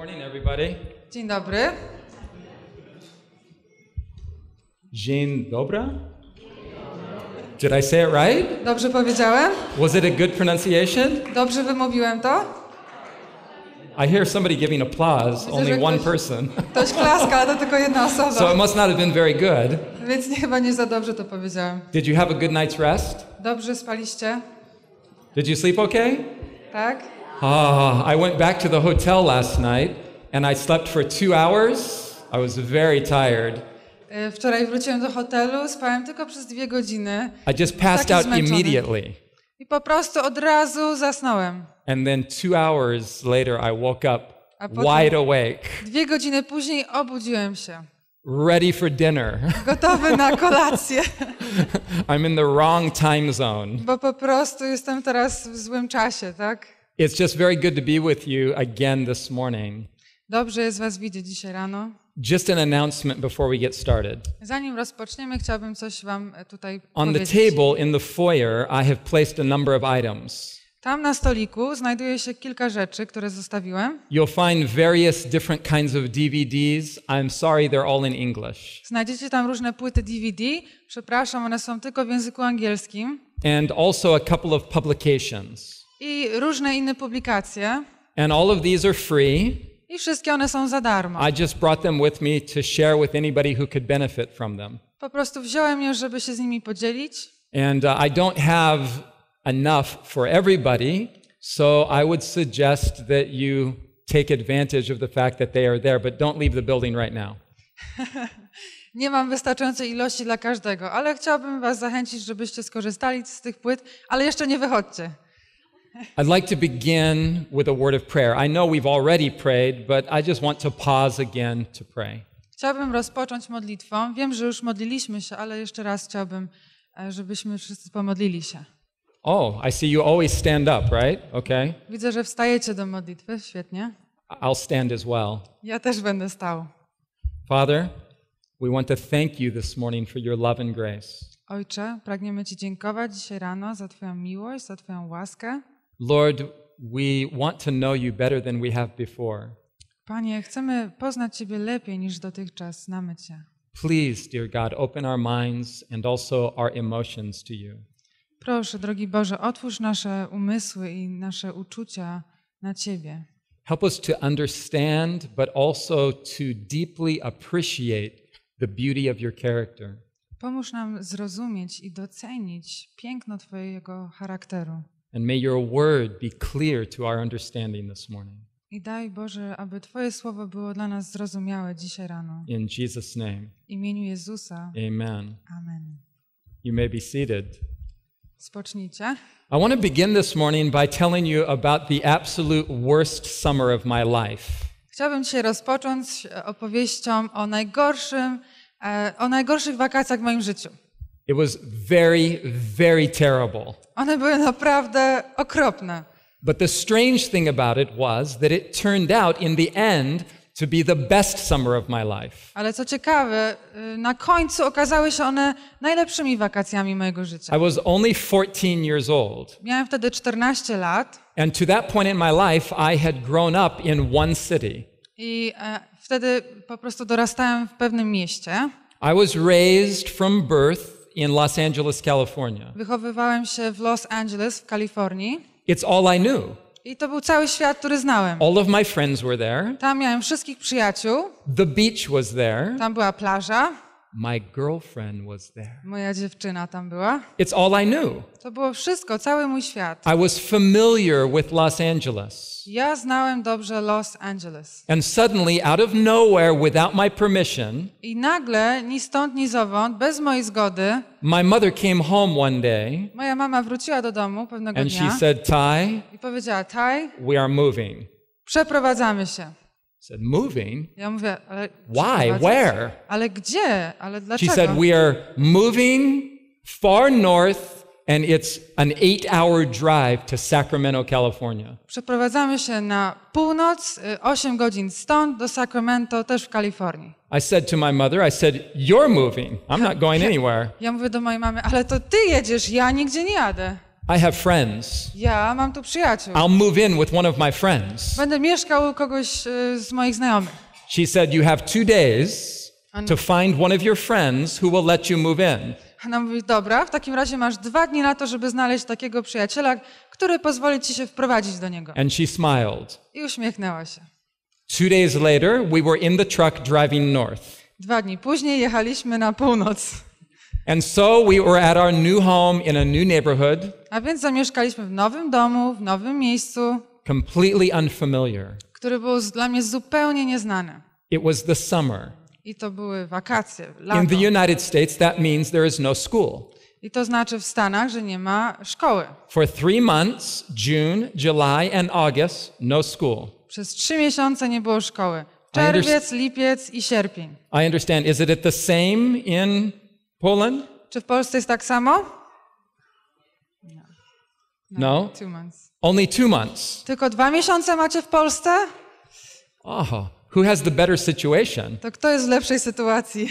morning, everybody. Dzień dobry. Dzień dobry. Did I say it right? Dobrze powiedziałem? Was it a good pronunciation? Dobrze wymówiłem to? I hear somebody giving applause, Widzę, only ktoś, one person. Ktoś klaska, ale to tylko jedna osoba. So it must not have been very good. Więc nie, chyba nie za dobrze to powiedziałem. Did you have a good night's rest? Dobrze spaliście? Did you sleep okay? Tak. Ah, I went back to the hotel last night and I slept for two hours. I was very tired. E, wczoraj wróciłem do hotelu, spałem tylko przez dwie godziny. I just passed out immediately. I po prostu od razu zasnąłem. And then two hours later I woke up wide awake. Dwie godziny później obudziłem się. Ready for dinner. Gotowy na kolację. I'm in the wrong time zone. Bo po prostu jestem teraz w złym czasie, tak? It's just very good to be with you again this morning. Dobrze jest was widzieć dzisiaj rano. Just an announcement before we get started. Zanim rozpoczniemy, chciałbym coś wam e, tutaj On the table in the foyer, I have placed a number of items. Tam na stoliku znajduje się kilka rzeczy, które zostawiłem. You'll find various different kinds of DVDs. I'm sorry, they're all in English. Znajdziecie tam różne płyty DVD. Przepraszam, one są tylko w języku angielskim. And also a couple of publications. I różne inne publikacje. And all of these are free. I wszystkie one są za darmo. I just brought them with me to share with anybody who could benefit from them. Po prostu wziąłem je, żeby się z nimi podzielić. And uh, I don't have enough for everybody, so I would suggest that you take advantage of the fact that they are there, but don't leave the building right now. Nie mam wystarczającej ilości dla każdego, ale chciałbym was zachęcić, żebyście skorzystali z tych płyt, ale jeszcze nie wychodźcie. I'd like to begin with a word of prayer. I know we've already prayed, but I just want to pause again to pray. Chciałbym rozpocząć modlitwą. Wiem, że już modliliśmy się, ale jeszcze raz chciałbym, e, żebyśmy wszyscy pomodlili się. Oh, I see you always stand up, right? Okay. Widzę, że wstajecie do modlitwy. Świetnie. I'll stand as well. Ja też będę stał. Father, we want to thank you this morning for your love and grace. Ojcze, pragniemy ci dziękować dzisiaj rano za twoją miłość, za twoją łaskę. Lord, we want to know you better than we have before. Panie, chcemy poznać Ciebie lepiej niż dotychczas znamy Cię. Please, dear God, open our minds and also our emotions to you. Proszę, drogi Boże, otwórz nasze umysły i nasze uczucia na Ciebie. Help us to understand, but also to deeply appreciate the beauty of your character. Pomóż nam zrozumieć i docenić piękno Twojego charakteru. And may your word be clear to our understanding this morning. I daj Boże, aby Twoje słowo było dla nas zrozumiałe dzisiaj rano. In Jesus name. W imieniu Jezusa. Amen. Amen. You may be seated. Spocznijcie. I want to begin this morning by telling you about the absolute worst summer of my life. Chciałbym dzisiaj rozpocząć e, opowieścią o najgorszym e, o najgorszych wakacjach w moim życiu. It was very, very terrible. One były naprawdę okropne. But the strange thing about it was that it turned out in the end to be the best summer of my life. Ale co ciekawe, y, na końcu okazały się one najlepszymi wakacjami mojego życia. I was only 14 years old. Miałem wtedy 14 lat. And to that point in my life I had grown up in one city. I e, wtedy po prostu dorastałem w pewnym mieście. I was raised from birth in Los Angeles, California. Wychowywałem się w Los Angeles w Kalifornii. It's all I knew. I to był cały świat, który znałem. All of my friends were there. Tam miałem wszystkich przyjaciół. The beach was there. Tam była plaża. My girlfriend was there. Moja dziewczyna tam była. It's all I knew. To było wszystko, cały mój świat. I was familiar with Los Angeles. Ja znałem dobrze Los Angeles. And suddenly out of nowhere without my permission. I nagle ni stąd ni zowąd bez mojej zgody. My mother came home one day. Moja mama wróciła do domu pewnego and dnia. And she said, "Ty, I powiedziała, "Ty, we are moving." Przeprowadzamy się said, moving? Ja mówię, ale Why? Where? Ale gdzie? Ale dlaczego? She said, we are moving far north and it's an eight-hour drive to Sacramento, California. Przeprowadzamy się na północ, 8 y, godzin stąd do Sacramento, też w Kalifornii. I said to my mother, I said, you're moving. I'm not going anywhere. Ja mówię do mojej mamy, ale to ty jedziesz, ja nigdzie nie jadę. I have friends. Ja mam tu przyjaciół. I'll move in with one of my friends. Będę mieszkał u kogoś e, z moich znajomych. She said you have two days to find one of your friends who will let you move in. Ona mówi, dobra, w takim razie masz dwa dni na to, żeby znaleźć takiego przyjaciela, który pozwoli ci się wprowadzić do niego. And she smiled. I uśmiechnęła się. Two days later, we were in the truck driving north. Dwa dni później jechaliśmy na północ. And so we were at our new home in a new neighborhood. A więc zamieszkaliśmy w nowym domu, w nowym miejscu. Completely unfamiliar. Który był dla mnie zupełnie nieznany. It was the summer. I to były wakacje, lato. In the United States that means there is no school. I to znaczy w Stanach, że nie ma szkoły. For three months, June, July and August, no school. Przez trzy miesiące nie było szkoły. Czerwiec, lipiec i sierpień. I understand. Is it the same in Poland? Czy w Polsce jest tak samo? No. No. no. Two months. Only two months. Tylko dwa miesiące macie w Polsce? Aha. Who has the better situation? To kto jest w lepszej sytuacji?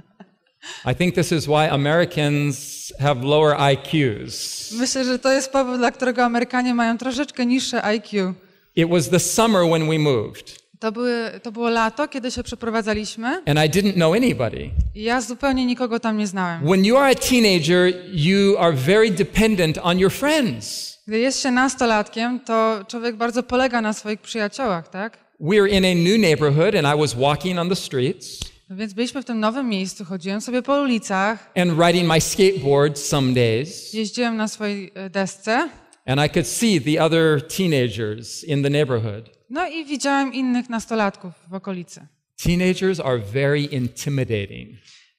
I think this is why Americans have lower IQs. Myślę, że to jest powód, dla którego Amerykanie mają troszeczkę niższe IQ. It was the summer when we moved. To, były, to było lato, kiedy się przeprowadzaliśmy. And I didn't know anybody. ja zupełnie nikogo tam nie znałem. When you are a teenager, you are very dependent on your friends. Gdy jest się nastolatkiem, to człowiek bardzo polega na swoich przyjaciołach, tak? were in a new neighborhood and I was walking on the streets. No więc byliśmy w tym nowym miejscu, chodziłem sobie po ulicach. And riding my skateboard some days. Jeździłem na swojej e, desce. And I could see the other teenagers in the neighborhood. No i widziałem innych nastolatków w okolicy. Teenagers are very intimidating.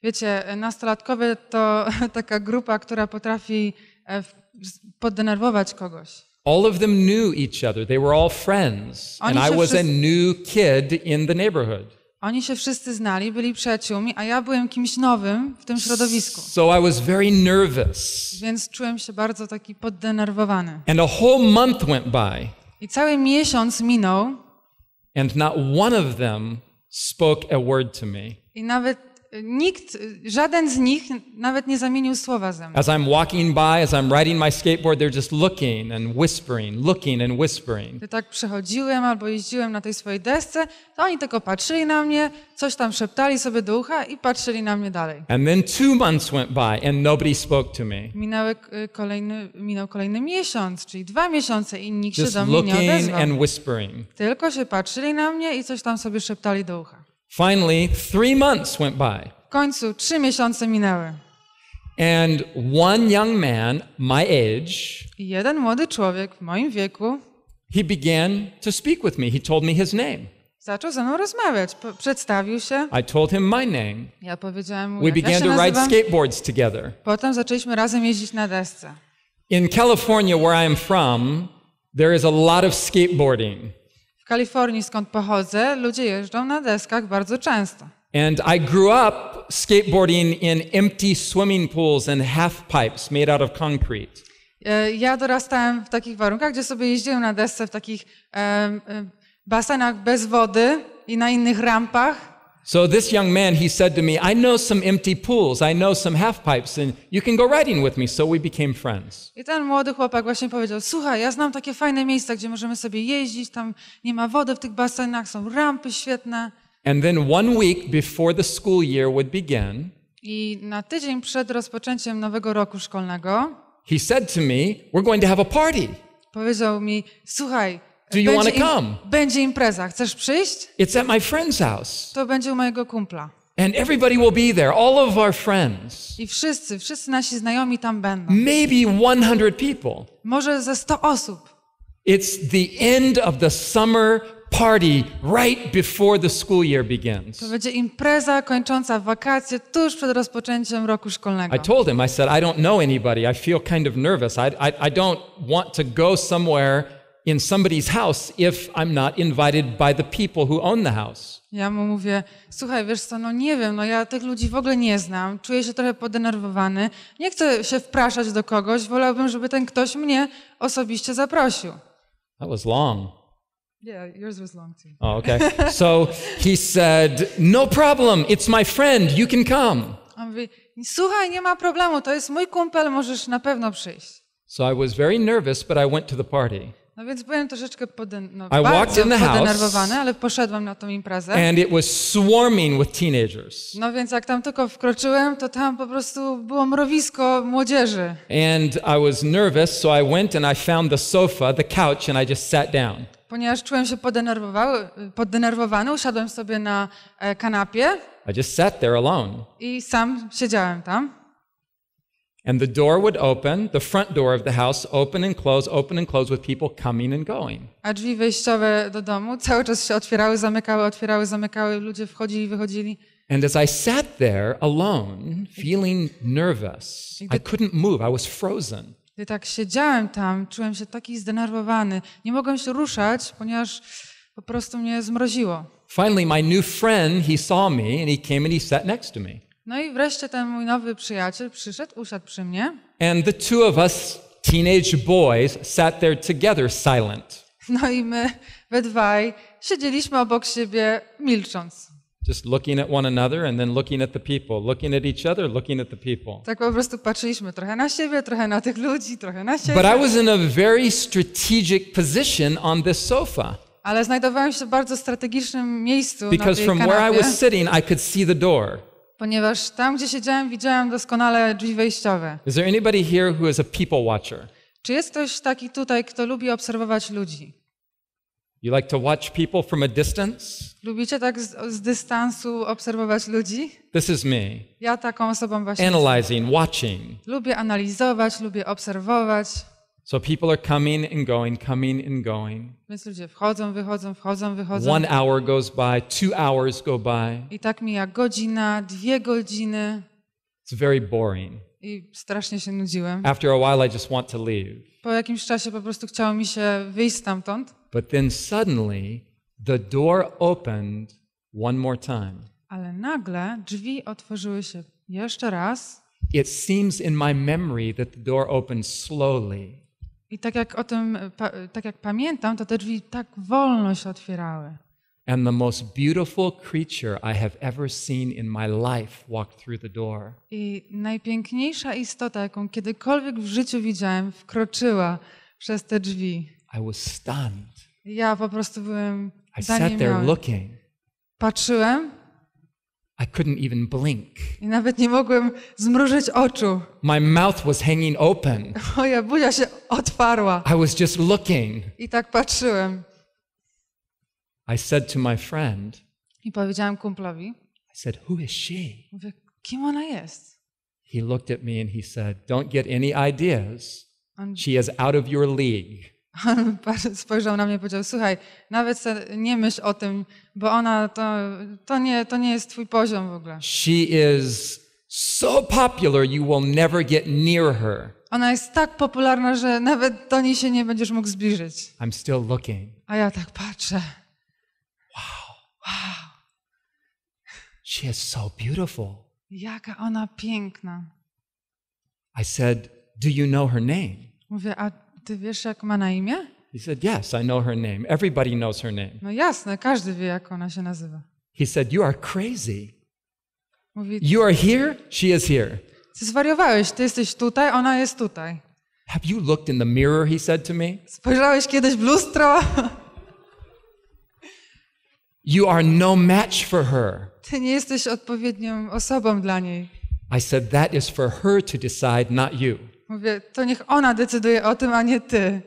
Wiecie, e, nastolatkowie to taka grupa, która potrafi e, poddenerwować kogoś. All of them knew each other. They were all friends. Oni and I was wszyscy... a new kid in the neighborhood. Oni się wszyscy znali, byli przyjaciółmi, a ja byłem kimś nowym w tym środowisku. So I was very nervous. Więc czułem się bardzo taki poddenerwowany. And a whole month went by. I cały miesiąc minął. And not one of them spoke a word to me. I nawet Nikt, żaden z nich nawet nie zamienił słowa ze mną. As I'm walking by, as I'm riding my skateboard, they're just looking and whispering, looking and whispering. Gdy tak przechodziłem albo jeździłem na tej swojej desce, to oni tylko patrzyli na mnie, coś tam szeptali sobie do ucha i patrzyli na mnie dalej. And then two months went by and nobody spoke to me. Minęły y, kolejny, minął kolejny miesiąc, czyli dwa miesiące i nikt just się do mnie nie odezwał. and whispering. Tylko się patrzyli na mnie i coś tam sobie szeptali do ucha. Finally, three months went by. W końcu trzy miesiące minęły. And one young man my age, I jeden młody człowiek w moim wieku, he began to speak with me. He told me his name. Zaczął ze mną rozmawiać, po- przedstawił się. I told him my name. Ja powiedziałem mu, We jak ja się to ride skateboards together. Potem zaczęliśmy razem jeździć na desce. In California, where I am from, there is a lot of skateboarding. W Kalifornii, skąd pochodzę, ludzie jeżdżą na deskach bardzo często. And I grew up skateboarding in empty swimming pools and half pipes made out of concrete. E, ja dorastałem w takich warunkach, gdzie sobie jeździłem na desce w takich um, basenach bez wody i na innych rampach. So this young man, he said to me, I know some empty pools, I know some half pipes, and you can go riding with me. So we became friends. I ten młody chłopak właśnie powiedział, słuchaj, ja znam takie fajne miejsca, gdzie możemy sobie jeździć, tam nie ma wody w tych basenach, są rampy świetne. And then one week before the school year would begin, I na tydzień przed rozpoczęciem nowego roku szkolnego, he said to me, we're going to have a party. Powiedział mi, słuchaj, do you want to come? Będzie impreza. Chcesz przyjść? It's at my friend's house. To będzie u mojego kumpla. And everybody will be there, all of our friends. I wszyscy, wszyscy nasi znajomi tam będą. Maybe 100 people. Może ze 100 osób. It's the end of the summer party right before the school year begins. To będzie impreza kończąca wakacje tuż przed rozpoczęciem roku szkolnego. I told him I said I don't know anybody. I feel kind of nervous. I I, I don't want to go somewhere in somebody's house if I'm not invited by the people who own the house. Ja mu mówię, słuchaj, wiesz co, no nie wiem, no ja tych ludzi w ogóle nie znam, czuję się trochę podenerwowany, nie chcę się wpraszać do kogoś, wolałbym, żeby ten ktoś mnie osobiście zaprosił. That was long. Yeah, yours was long too. Oh, okay. So he said, no problem, it's my friend, you can come. On mówi, słuchaj, nie ma problemu, to jest mój kumpel, możesz na pewno przyjść. So I was very nervous, but I went to the party. No więc byłem troszeczkę poden no, I walked in the podenerwowany, house, ale poszedłem na tą imprezę. And it was swarming with teenagers. No więc jak tam tylko wkroczyłem, to tam po prostu było mrowisko młodzieży. And I was nervous, so I went and I found the sofa, the couch and I just sat down. Ponieważ czułem się poddenerwowany, usiadłem sobie na e, kanapie. I just sat there alone. I sam siedziałem tam. And the door would open, the front door of the house, open and close, open and close with people coming and going. A drzwi wejściowe do domu cały czas się otwierały, zamykały, otwierały, zamykały, ludzie wchodzili i wychodzili. And as I sat there alone, feeling nervous, I couldn't move, I was frozen. Gdy tak siedziałem tam, czułem się taki zdenerwowany. Nie mogłem się ruszać, ponieważ po prostu mnie zmroziło. Finally my new friend, he saw me and he came and he sat next to me. No i wreszcie ten mój nowy przyjaciel przyszedł, usiadł przy mnie. And the two of us teenage boys sat there together silent. No i my we dwaj siedzieliśmy obok siebie milcząc. Just looking at one another and then looking at the people, looking at each other, looking at the people. Tak po prostu patrzyliśmy trochę na siebie, trochę na tych ludzi, trochę na siebie. But I was in a very strategic position on this sofa. Ale znajdowałem się w bardzo strategicznym miejscu Because na tej from where I was sitting I could see the door. Ponieważ tam, gdzie siedziałem, widziałem doskonale drzwi wejściowe. Is there anybody here who is a people watcher? Czy jest ktoś taki tutaj, kto lubi obserwować ludzi? You like to watch people from a distance? Lubicie tak z, z dystansu obserwować ludzi? This is me. Ja taką osobą właśnie. Analyzing, watching. Lubię analizować, lubię obserwować. So people are coming and going, coming and going. Więc ludzie wchodzą, wychodzą, wchodzą, wychodzą. One hour goes by, two hours go by. I tak mija godzina, dwie godziny. It's very boring. I strasznie się nudziłem. After a while I just want to leave. Po jakimś czasie po prostu chciało mi się wyjść stamtąd. But then suddenly the door opened one more time. Ale nagle drzwi otworzyły się jeszcze raz. It seems in my memory that the door opened slowly. I tak jak o tym, tak jak pamiętam, to te drzwi tak wolno się otwierały. And the most beautiful creature I have ever seen in my life walked through the door. I najpiękniejsza istota, jaką kiedykolwiek w życiu widziałem, wkroczyła przez te drzwi. I was stunned. Ja po prostu byłem I sat there looking. Patrzyłem i couldn't even blink. I nawet nie mogłem zmrużyć oczu. My mouth was hanging open. Moja buzia się otwarła. I was just looking. I tak patrzyłem. I said to my friend. I powiedziałem kumplowi. I said, who is she? Mówię, kim ona jest? He looked at me and he said, don't get any ideas. On... She is out of your league. On spojrzał na mnie i powiedział, słuchaj, nawet nie myśl o tym, bo ona, to, to, nie, to nie jest twój poziom w ogóle. She is so popular you will never get near her. Ona jest tak popularna, że nawet do niej się nie będziesz mógł zbliżyć. I'm still looking. A ja tak patrzę. Wow. Wow. She is so beautiful. Jaka ona piękna. I said, do you know her name? Mówię, a ty wiesz, jak ma na imię? He said, Yes, I know her name. Everybody knows her name. No jasne, każdy wie, jak ona się nazywa. He said, You are crazy. Mówi, You are here, she is here. ty zwariowałeś, ty jesteś tutaj, ona jest tutaj. Have you looked in the mirror? He said to me. Spojrzałeś kiedyś w lustro? You are no match for her. Ty nie jesteś odpowiednią osobą dla niej. I said, That is for her to decide, not you. Mówię, to niech ona decyduje o tym, a nie ty.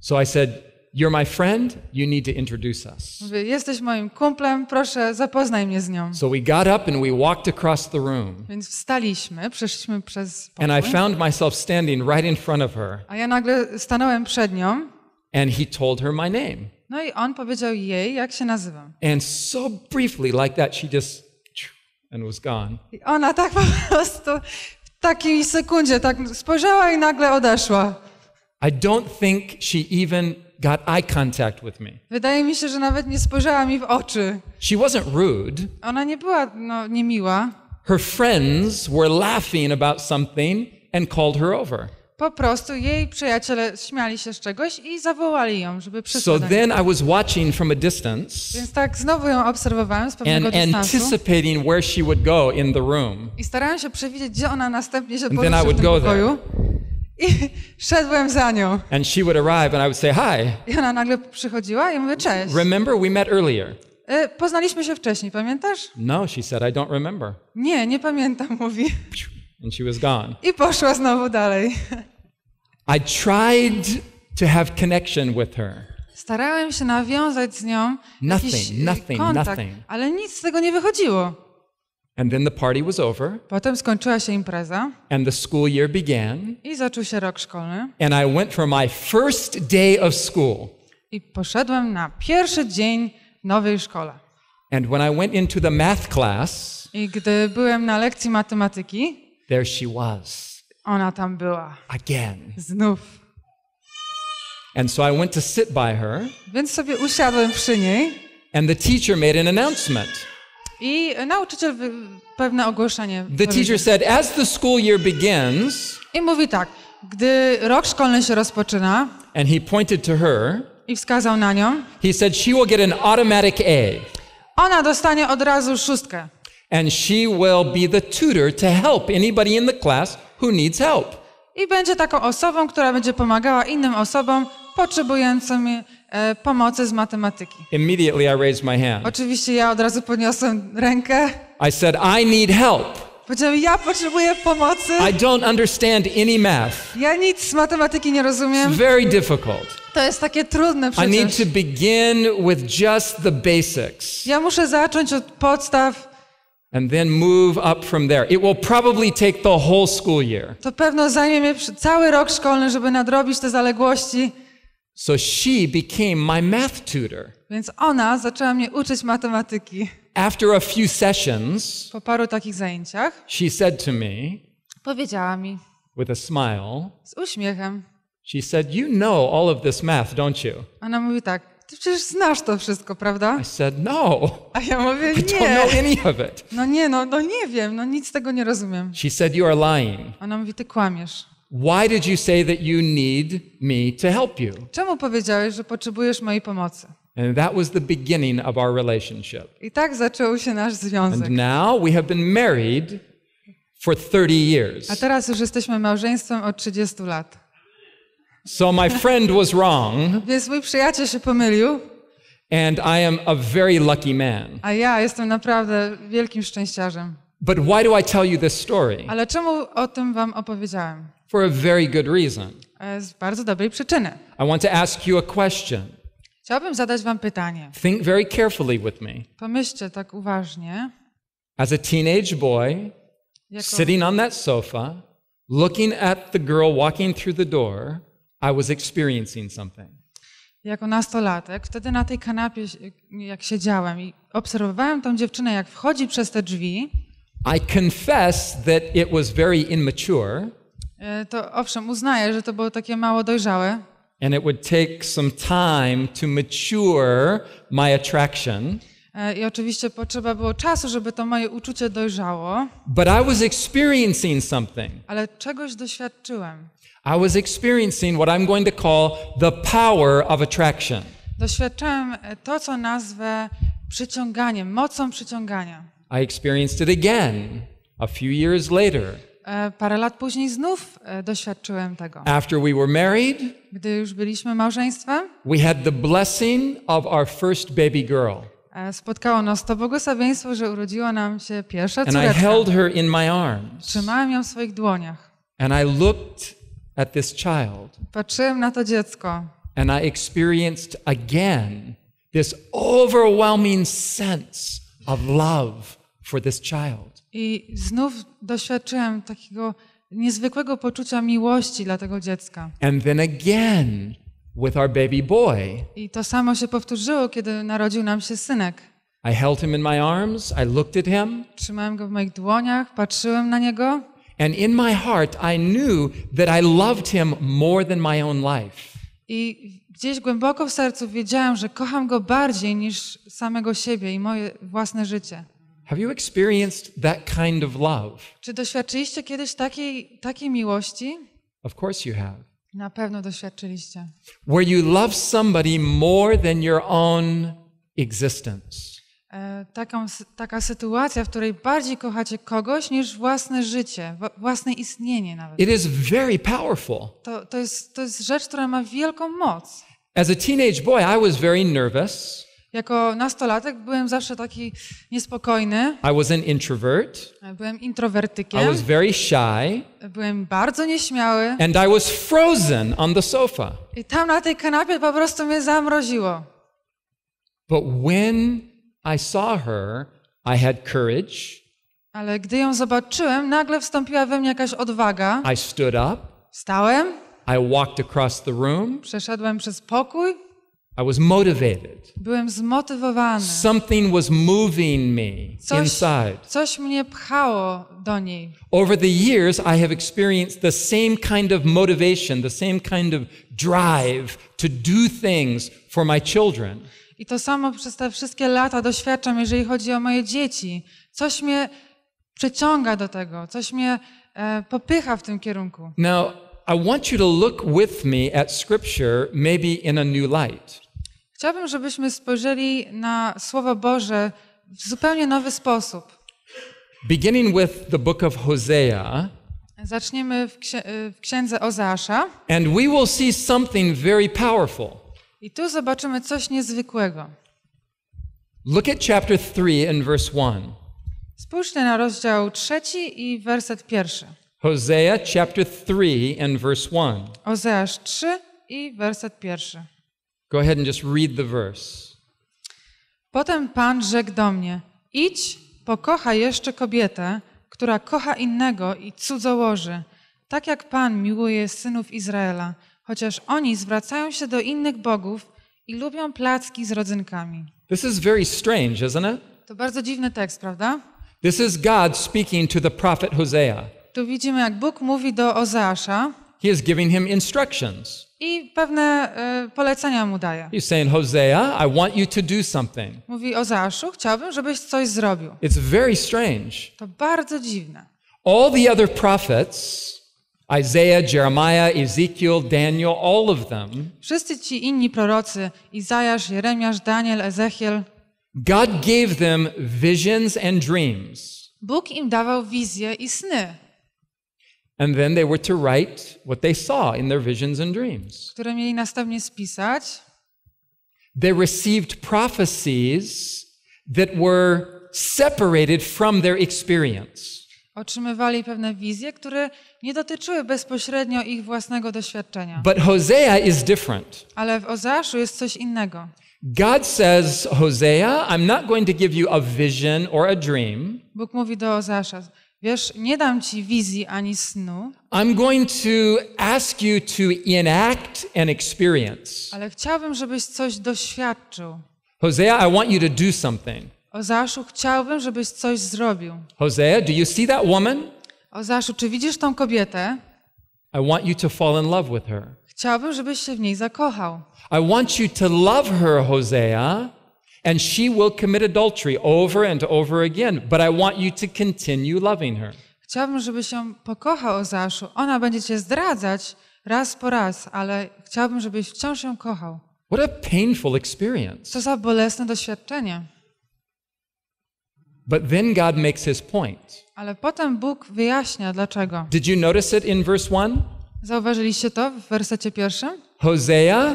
So I said, you're my friend, you need to introduce us. Mówię, jesteś moim kumplem, proszę zapoznaj mnie z nią. So we got up and we walked across the room. Więc wstaliśmy, przeszliśmy przez pokój. And I found myself standing right in front of her. A ja nagle stanąłem przed nią. And he told her my name. No i on powiedział jej, jak się nazywam. And so briefly like that she just and was gone. I ona tak po prostu takiej sekundzie tak spojrzała i nagle odeszła. I don't think she even got eye contact with me. Wydaje mi się, że nawet nie spojrzała mi w oczy. She wasn't rude. Ona nie była no, niemiła. Her friends were laughing about something and called her over po prostu jej przyjaciele śmiali się z czegoś i zawołali ją, żeby przyszła. So then I was watching from a distance. Więc tak znowu ją obserwowałem z pewnego and dystansu. anticipating where she would go in the room. I starałem się przewidzieć, gdzie ona następnie się poruszy w tym pokoju. I szedłem za nią. And she would arrive and I would say hi. I ona nagle przychodziła i mówię cześć. Remember we met earlier. E, poznaliśmy się wcześniej, pamiętasz? No, she said I don't remember. Nie, nie pamiętam, mówi. And she was gone. I poszła znowu dalej. I tried to have connection with her. Starałem się nawiązać z nią jakiś nothing, kontakt, nothing. ale nic z tego nie wychodziło. And then the party was over. Potem skończyła się impreza. And the school year began. I zaczął się rok szkolny. And I went for my first day of school. I poszedłem na pierwszy dzień nowej szkoły. And when I went into the math class. I gdy byłem na lekcji matematyki. There she was. Ona tam była. Again. Znów. And so I went to sit by her. Więc sobie usiadłem przy niej. And the teacher made an announcement. I nauczyciel pewne ogłoszenie. The teacher said, as the school year begins. I mówi tak, gdy rok szkolny się rozpoczyna. And he pointed to her. I wskazał na nią. He said she will get an automatic A. Ona dostanie od razu szóstkę. And she will be the tutor to help anybody in the class who needs help. I będzie taką osobą, która będzie pomagała innym osobom potrzebującym e, pomocy z matematyki. Immediately I raised my hand. Oczywiście ja od razu podniosłem rękę. I said I need help. Powiedziałem, ja potrzebuję pomocy. I don't understand any math. Ja nic z matematyki nie rozumiem. It's very difficult. To jest takie trudne przecież. I need to begin with just the basics. Ja muszę zacząć od podstaw and then move up from there. It will probably take the whole school year. To pewno zajmie mi cały rok szkolny, żeby nadrobić te zaległości. So she became my math tutor. Więc ona zaczęła mnie uczyć matematyki. After a few sessions, po paru takich zajęciach, she said to me, powiedziała mi, with a smile, z uśmiechem, she said, "You know all of this math, don't you?" Ona mówi tak. Ty przecież znasz to wszystko, prawda? I said no. A ja mówię nie. I don't know any of it. No nie, no, no nie wiem, no nic z tego nie rozumiem. She said you are lying. Ona mówi ty kłamiesz. Why did you say that you need me to help you? Czemu powiedziałeś, że potrzebujesz mojej pomocy? And that was the beginning of our relationship. I tak zaczął się nasz związek. And now we have been married for 30 years. A teraz już jesteśmy małżeństwem od 30 lat. So my friend was wrong. Więc mój przyjaciel się pomylił. And I am a very lucky man. A ja jestem naprawdę wielkim szczęściarzem. But why do I tell you this story? Ale czemu o tym wam opowiedziałem? For a very good reason. E, z bardzo dobrej przyczyny. I want to ask you a question. Chciałbym zadać wam pytanie. Think very carefully with me. Pomyślcie tak uważnie. As a teenage boy, jako... sitting on that sofa, looking at the girl walking through the door. I was experiencing something. Jako nastolatek, wtedy na tej kanapie, jak siedziałem i obserwowałem tą dziewczynę, jak wchodzi przez te drzwi, I confess that it was very immature. E, to owszem, uznaję, że to było takie mało dojrzałe. And it would take some time to mature my attraction. E, I oczywiście potrzeba było czasu, żeby to moje uczucie dojrzało. But I was experiencing something. Ale czegoś doświadczyłem. I was experiencing what I'm going to call the power of attraction. Doświadczałem e, to, co nazwę przyciąganiem, mocą przyciągania. I experienced it again a few years later. E, parę lat później znów e, doświadczyłem tego. After we were married, gdy już byliśmy małżeństwem, we had the blessing of our first baby girl. Spotkało nas to błogosławieństwo, że urodziła nam się pierwsza córeczka. And I held her in my arms. Trzymałem ją w swoich dłoniach. And I looked at this child. Patrzyłem na to dziecko. And I experienced again this overwhelming sense of love for this child. I znów doświadczyłem takiego niezwykłego poczucia miłości dla tego dziecka. And then again with our baby boy. I to samo się powtórzyło, kiedy narodził nam się synek. I held him in my arms, I looked at him. Trzymałem go w moich dłoniach, patrzyłem na niego. And in my heart I knew that I loved him more than my own life. I gdzieś głęboko w sercu wiedziałem, że kocham go bardziej niż samego siebie i moje własne życie. Have you experienced that kind of love? Czy doświadczyliście kiedyś takiej, takiej miłości? Of course you have. Na pewno doświadczyliście. Where you love somebody more than your own existence. E, taką, taka sytuacja, w której bardziej kochacie kogoś niż własne życie, własne istnienie nawet. It is very powerful. To, to, jest, to jest rzecz, która ma wielką moc. As a teenage boy, I was very nervous. Jako nastolatek byłem zawsze taki niespokojny. I was an introvert. E, byłem introwertykiem. I was very shy. E, byłem bardzo nieśmiały. And I was frozen on the sofa. I tam na tej kanapie po prostu mnie zamroziło. But when i saw her, I had courage. Ale gdy ją zobaczyłem, nagle wstąpiła we mnie jakaś odwaga. I stood up. Stałem. I walked across the room. Przeszedłem przez pokój. I was motivated. Byłem zmotywowany. Something was moving me coś, inside. Coś mnie pchało do niej. Over the years I have experienced the same kind of motivation, the same kind of drive to do things for my children. I to samo przez te wszystkie lata doświadczam, jeżeli chodzi o moje dzieci. Coś mnie przeciąga do tego, coś mnie e, popycha w tym kierunku. Now, I want you to look with me at scripture maybe in a new light. Chciałbym, żebyśmy spojrzeli na słowo Boże w zupełnie nowy sposób. Beginning with the book of Hosea. Zaczniemy w, księ w księdze Ozeasza. And we will see something very powerful. I tu zobaczymy coś niezwykłego. Look at chapter 3 and verse 1. na rozdział 3 i werset pierwszy. Hosea chapter 3 and verse 1. Ozeasz 3 i werset pierwszy. Go ahead and just read the verse. Potem Pan rzekł do mnie: Idź, pokocha jeszcze kobietę, która kocha innego i cudzołoży, tak jak Pan miłuje synów Izraela chociaż oni zwracają się do innych bogów i lubią placki z rodzynkami. This is very strange, isn't it? To bardzo dziwny tekst, prawda? This is God speaking to the prophet Hosea. Tu widzimy, jak Bóg mówi do Ozeasza. He is giving him instructions. I pewne y, polecenia mu daje. He's saying, Hosea, I want you to do something. Mówi Ozeaszu, chciałbym, żebyś coś zrobił. It's very strange. To bardzo dziwne. All the other prophets Isaiah, Jeremiah, Ezekiel, Daniel, all of them. Wszyscy ci inni prorocy, Izajasz, Jeremiasz, Daniel, Ezechiel. God gave them visions and dreams. Bóg im dawał wizje i sny. And then they were to write what they saw in their visions and dreams. Które mieli następnie spisać. They received prophecies that were separated from their experience. Otrzymywali pewne wizje, które nie dotyczyły bezpośrednio ich własnego doświadczenia. But Hosea is different. Ale w Ozeaszu jest coś innego. God says, Hosea, I'm not going to give you a vision or a dream. Bóg mówi do Ozeasza, wiesz, nie dam ci wizji ani snu. I'm going to ask you to enact an experience. Ale chciałbym, żebyś coś doświadczył. Hosea, I want you to do something. Ozeaszu, chciałbym, żebyś coś zrobił. Hosea, do you see that woman? O Zaszu, czy widzisz tą kobietę? I want you to fall in love with her. Chciałbym, żebyś się w niej zakochał. I want you to love her, Hosea, and she will commit adultery over and over again, but I want you to continue loving her. Chciałbym, żebyś ją pokochał, Ozaszu. Ona będzie cię zdradzać raz po raz, ale chciałbym, żebyś wciąż ją kochał. What a painful experience. Co za bolesne doświadczenie. But then God makes his point. Ale potem Bóg wyjaśnia dlaczego. Did you notice it in verse 1? Zauważyliście to w wersecie pierwszym? Hosea,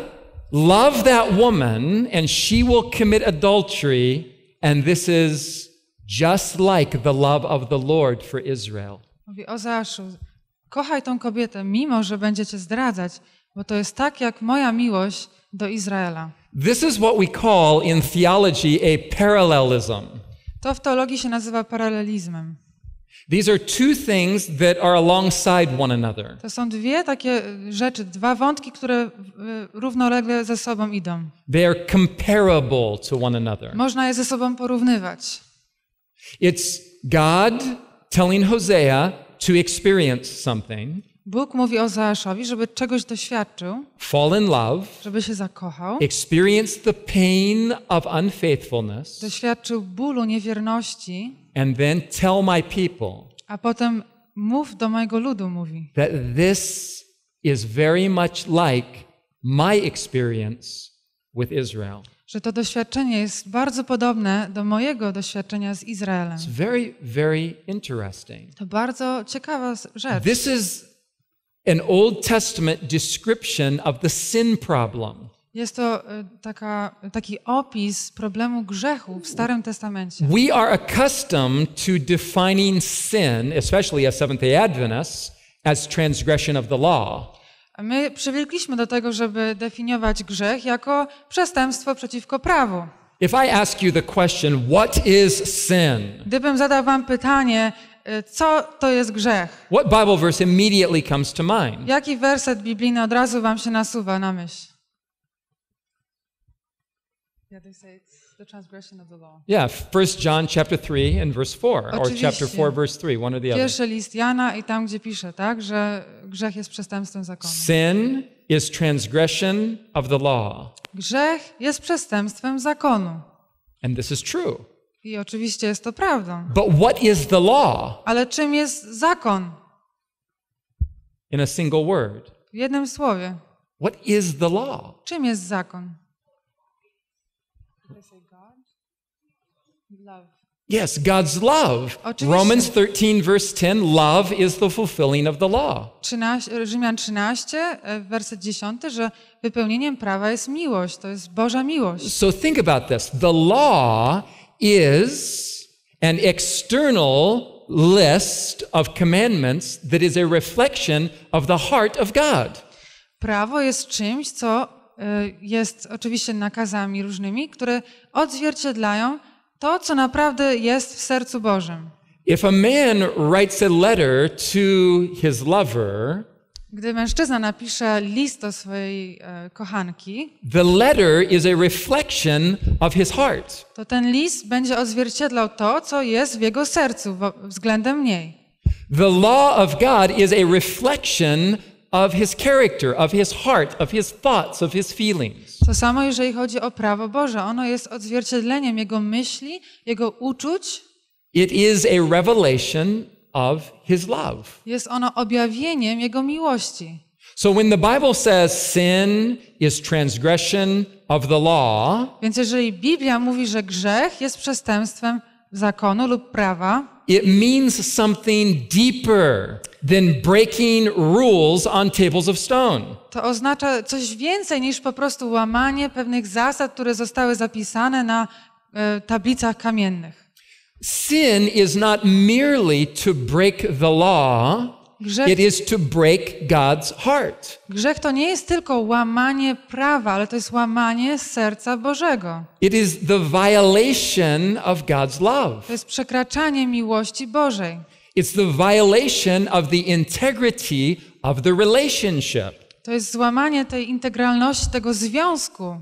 love that woman and she will commit adultery and this is just like the love of the Lord for Israel. Mówi Ozeaszu, kochaj tą kobietę mimo że będziecie zdradzać, bo to jest tak jak moja miłość do Izraela. This is what we call in theology a parallelism. To w teologii się nazywa paralelizmem. These are two things that are alongside one another. To są dwie takie e, rzeczy, dwa wątki, które e, równolegle ze sobą idą. They are comparable to one another. Można je ze sobą porównywać. It's God telling Hosea to experience something. Bóg mówi Ozeaszowi, żeby czegoś doświadczył, fall in love, żeby się zakochał, experience the pain of unfaithfulness, doświadczył bólu niewierności, And then tell my people. A potem mów do mojego ludu, mówi. That this is very much like my experience with Israel. Że to doświadczenie jest bardzo podobne do mojego doświadczenia z Izraelem. It's very, very interesting. To bardzo ciekawa rzecz. This is an Old Testament description of the sin problem. Jest to e, taka, taki opis problemu grzechu w Starym Testamencie. We are accustomed to defining sin, especially as Seventh-day Adventists, as transgression of the law. My przywykliśmy do tego, żeby definiować grzech jako przestępstwo przeciwko prawu. If I ask you the question, what is sin? Gdybym zadał wam pytanie, e, co to jest grzech? What Bible verse immediately comes to mind? Jaki werset biblijny od razu wam się nasuwa na myśl? Yeah, they First John chapter 3 and verse 4 or chapter 4 verse 3, one or the other. Pierwszy list Jana i tam gdzie pisze, tak, że grzech jest przestępstwem zakonu. Sin is transgression of the law. Grzech jest przestępstwem zakonu. And this is true. I oczywiście jest to prawdą. But what is the law? Ale czym jest zakon? In a single word. W jednym słowie. What is the law? Czym jest zakon? Yes, God's love. Oczywiście. Romans 13 verse 10, love is the fulfilling of the law. 13, Rzymian 13 e, werset 10, że wypełnieniem prawa jest miłość, to jest Boża miłość. So think about this. The law is an external list of commandments that is a reflection of the heart of God. Prawo jest czymś, co e, jest oczywiście nakazami różnymi, które odzwierciedlają to, co naprawdę jest w sercu Bożym. If a man writes a letter to his lover, gdy mężczyzna napisze list do swojej e, kochanki, the letter is a reflection of his heart. to ten list będzie odzwierciedlał to, co jest w jego sercu względem niej. The law of God is a reflection of his character, of his heart, of his thoughts, of his feelings. To samo jeżeli chodzi o prawo Boże, ono jest odzwierciedleniem jego myśli, jego uczuć. It is a revelation of his love. Jest ono objawieniem jego miłości. So when the Bible says sin is transgression of the law, więc jeżeli Biblia mówi, że grzech jest przestępstwem zakonu lub prawa. It means something deeper than breaking rules on tables of stone. To oznacza coś więcej niż po prostu łamanie pewnych zasad, które zostały zapisane na e, tablicach kamiennych. Sin is not merely to break the law. Grzech, It is to break God's heart. Grzech to nie jest tylko łamanie prawa, ale to jest łamanie serca Bożego. It is the violation of God's love. To jest przekraczanie miłości Bożej. It's the violation of the integrity of the relationship. To jest złamanie tej integralności tego związku.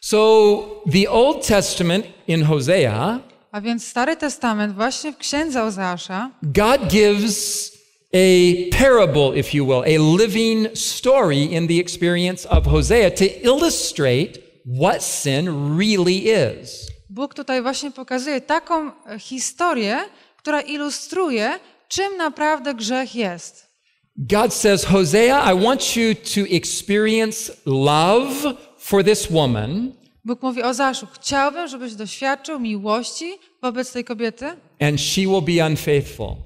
So the Old Testament in Hosea, a więc Stary Testament właśnie w księdze Ozeasza, God gives a parable, if you will, a living story in the experience of Hosea to illustrate what sin really is. Bóg tutaj właśnie pokazuje taką e, historię, która ilustruje, czym naprawdę grzech jest. God says, Hosea, I want you to experience love for this woman. Bóg mówi o Zaszu, chciałbym, żebyś doświadczył miłości wobec tej kobiety. And she will be unfaithful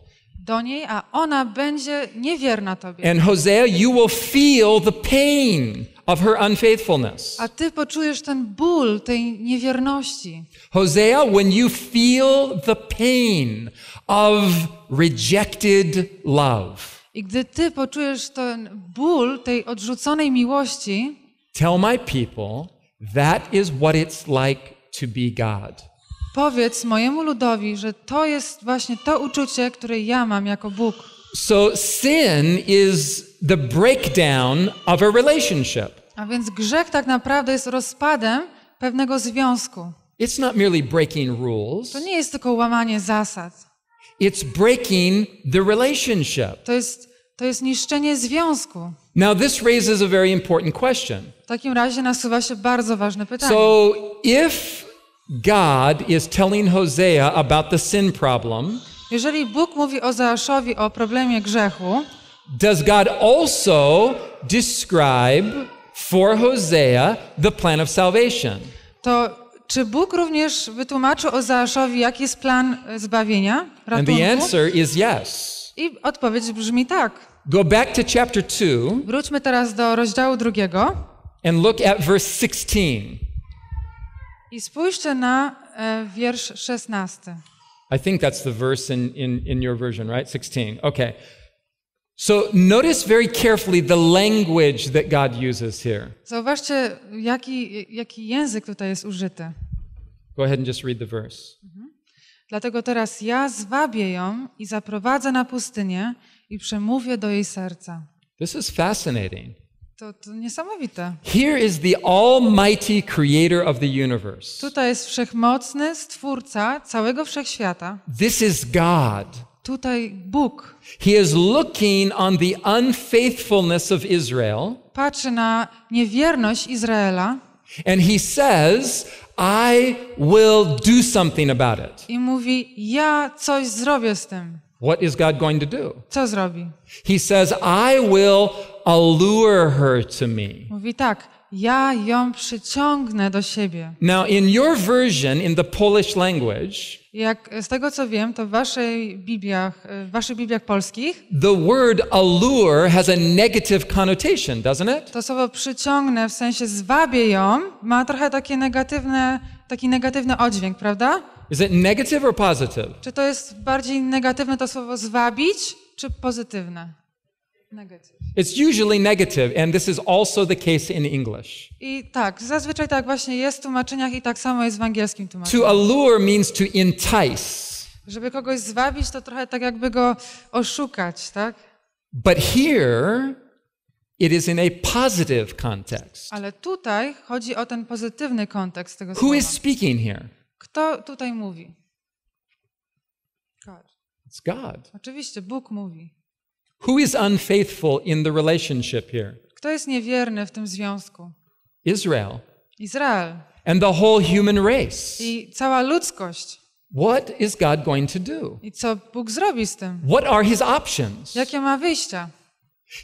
do niej, a ona będzie niewierna tobie. And Hosea, you will feel the pain of her unfaithfulness. A ty poczujesz ten ból tej niewierności. Hosea, when you feel the pain of rejected love. I gdy ty poczujesz ten ból tej odrzuconej miłości, tell my people that is what it's like to be God. Powiedz mojemu ludowi, że to jest właśnie to uczucie, które ja mam jako Bóg. So sin is the breakdown of a relationship. A więc grzech tak naprawdę jest rozpadem pewnego związku. It's not merely breaking rules. To nie jest tylko łamanie zasad. It's breaking the relationship. To jest to jest niszczenie związku. Now this raises a very important question. W takim razie nasuwa się bardzo ważne pytanie. So if God is telling Hosea about the sin problem, jeżeli Bóg mówi Ozeaszowi o problemie grzechu, does God also describe for Hosea the plan of salvation? to czy Bóg również wytłumaczy Ozeaszowi, jaki jest plan e, zbawienia, And the answer is yes. I odpowiedź brzmi tak. Go back to chapter 2 Wróćmy teraz do rozdziału drugiego and look at verse 16. I spójrzcie na e, wiersz 16. I think that's the verse in, in, in your version, right? 16. Okay. So notice very carefully the language that God uses here. Zauważcie, jaki, jaki język tutaj jest użyty. Go ahead and just read the verse. Mhm. Dlatego teraz ja zwabię ją i zaprowadzę na pustynię i przemówię do jej serca. This is fascinating. To, to niesamowite. Here is the almighty creator of the universe. Tutaj jest wszechmocny stwórca całego wszechświata. This is God. Tutaj Bóg. He is looking on the unfaithfulness of Israel. Patrzy na niewierność Izraela. And he says, I will do something about it. I mówi, ja coś zrobię z tym. What is God going to do? Co zrobi? He says, I will allure her to me. Mówi tak, ja ją przyciągnę do siebie. Now in your version in the Polish language, jak z tego co wiem, to w waszej Bibliach, w waszych Bibliach polskich, the word allure has a negative connotation, doesn't it? To słowo przyciągnę w sensie zwabię ją ma trochę takie negatywne, taki negatywny oddźwięk, prawda? Is it negative or positive? Czy to jest bardziej negatywne to słowo zwabić, czy pozytywne? Negative. It's usually negative and this is also the case in English. I tak, zazwyczaj tak właśnie jest w tłumaczeniach i tak samo jest w angielskim tłumaczeniu. To allure means to entice. Żeby kogoś zwabić, to trochę tak jakby go oszukać, tak? But here It is in a positive context. Ale tutaj chodzi o ten pozytywny kontekst tego Who słowa. Who is speaking here? Kto tutaj mówi? God. It's God. Oczywiście Bóg mówi. Who is unfaithful in the relationship here? Kto jest niewierny w tym związku? Israel. Izrael. And the whole human race. I cała ludzkość. What is God going to do? I co Bóg zrobi z tym? What are his options? Jakie ma wyjścia?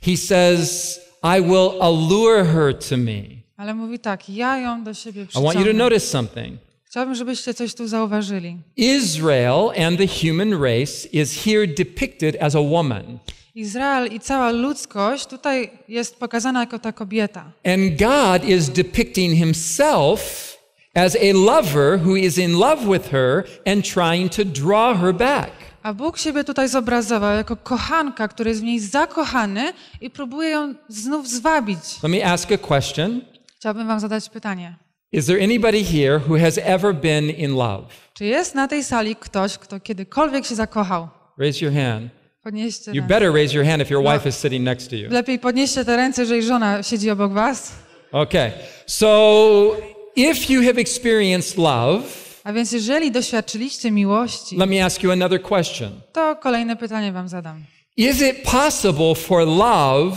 He says, I will allure her to me. Ale mówi tak, ja ją do siebie przyciągnę. I want you to notice something. Chciałbym, żebyście coś tu zauważyli. Israel and the human race is here depicted as a woman. Izrael i cała ludzkość tutaj jest pokazana jako ta kobieta. And God is depicting himself as a lover who is in love with her and trying to draw her back. A Bóg siebie tutaj zobrazował jako kochanka, który jest w niej zakochany i próbuje ją znów zwabić. Let me ask a question. Chciałbym wam zadać pytanie. Is there anybody here who has ever been in love? Czy jest na tej sali ktoś, kto kiedykolwiek się zakochał? Raise your hand. Podnieście you ręce. better raise your hand if your no. wife is sitting next to you. Lepiej podnieście te ręce, jeżeli żona siedzi obok was. Okay. So if you have experienced love, a więc jeżeli doświadczyliście miłości, let me ask you another question. To kolejne pytanie wam zadam. Is it possible for love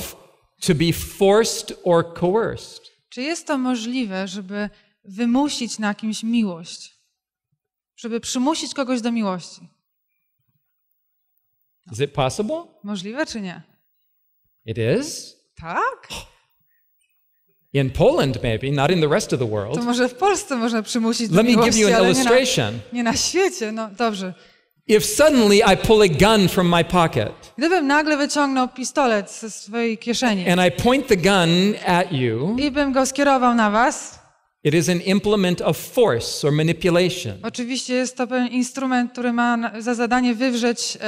to be forced or coerced? Czy jest to możliwe, żeby wymusić na kimś miłość? Żeby przymusić kogoś do miłości? Is it possible? Możliwe czy nie? It is? Tak. In Poland maybe, not in the rest of the world. To może w Polsce można przymusić do Let miłości, me give you an illustration. Nie na, nie na świecie, no dobrze. If suddenly I pull a gun from my pocket. Gdybym nagle wyciągnął pistolet ze swojej kieszeni. And I point the gun at you. I bym go skierował na was. It is an implement of force or manipulation. Oczywiście jest to pewien instrument, który ma za zadanie wywrzeć e,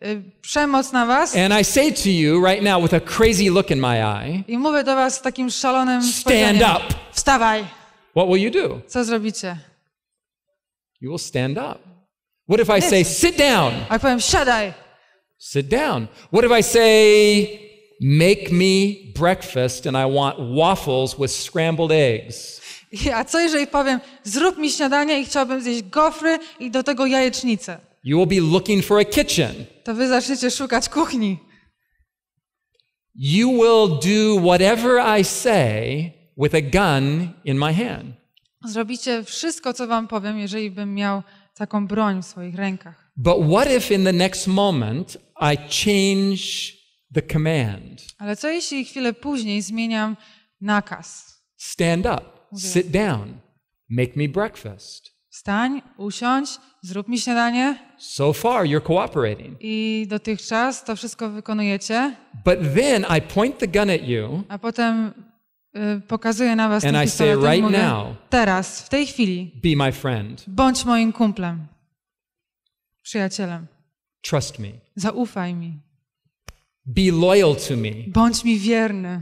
e, przemoc na was. And I say to you right now with a crazy look in my eye. I mówię do was z takim szalonym Stand up. Wstawaj. What will you do? Co zrobicie? You will stand up. What if I say, sit down? powiem, siadaj. Sit down. What if I say, make me breakfast and I want waffles with scrambled eggs? A co jeżeli powiem, zrób mi śniadanie i chciałbym zjeść gofry i do tego jajecznicę? You will be looking for a kitchen. To wy zaczniecie szukać kuchni. You will do whatever I say with a gun in my hand. Zrobicie wszystko, co wam powiem, jeżeli bym miał taką broń w swoich rękach. But what if in the next moment I change the command? Ale co jeśli chwilę później zmieniam nakaz? Stand up, Mówię. sit down, make me breakfast. Wstań, usiądź, zrób mi śniadanie. So far you're cooperating. I dotychczas to wszystko wykonujecie. But then I point the gun at you. A potem Y, pokazuję na was And I say right mówię, now, teraz, w tej chwili, be my friend. bądź moim kumplem, przyjacielem. Trust me. Zaufaj mi. Be loyal to me. Bądź mi wierny.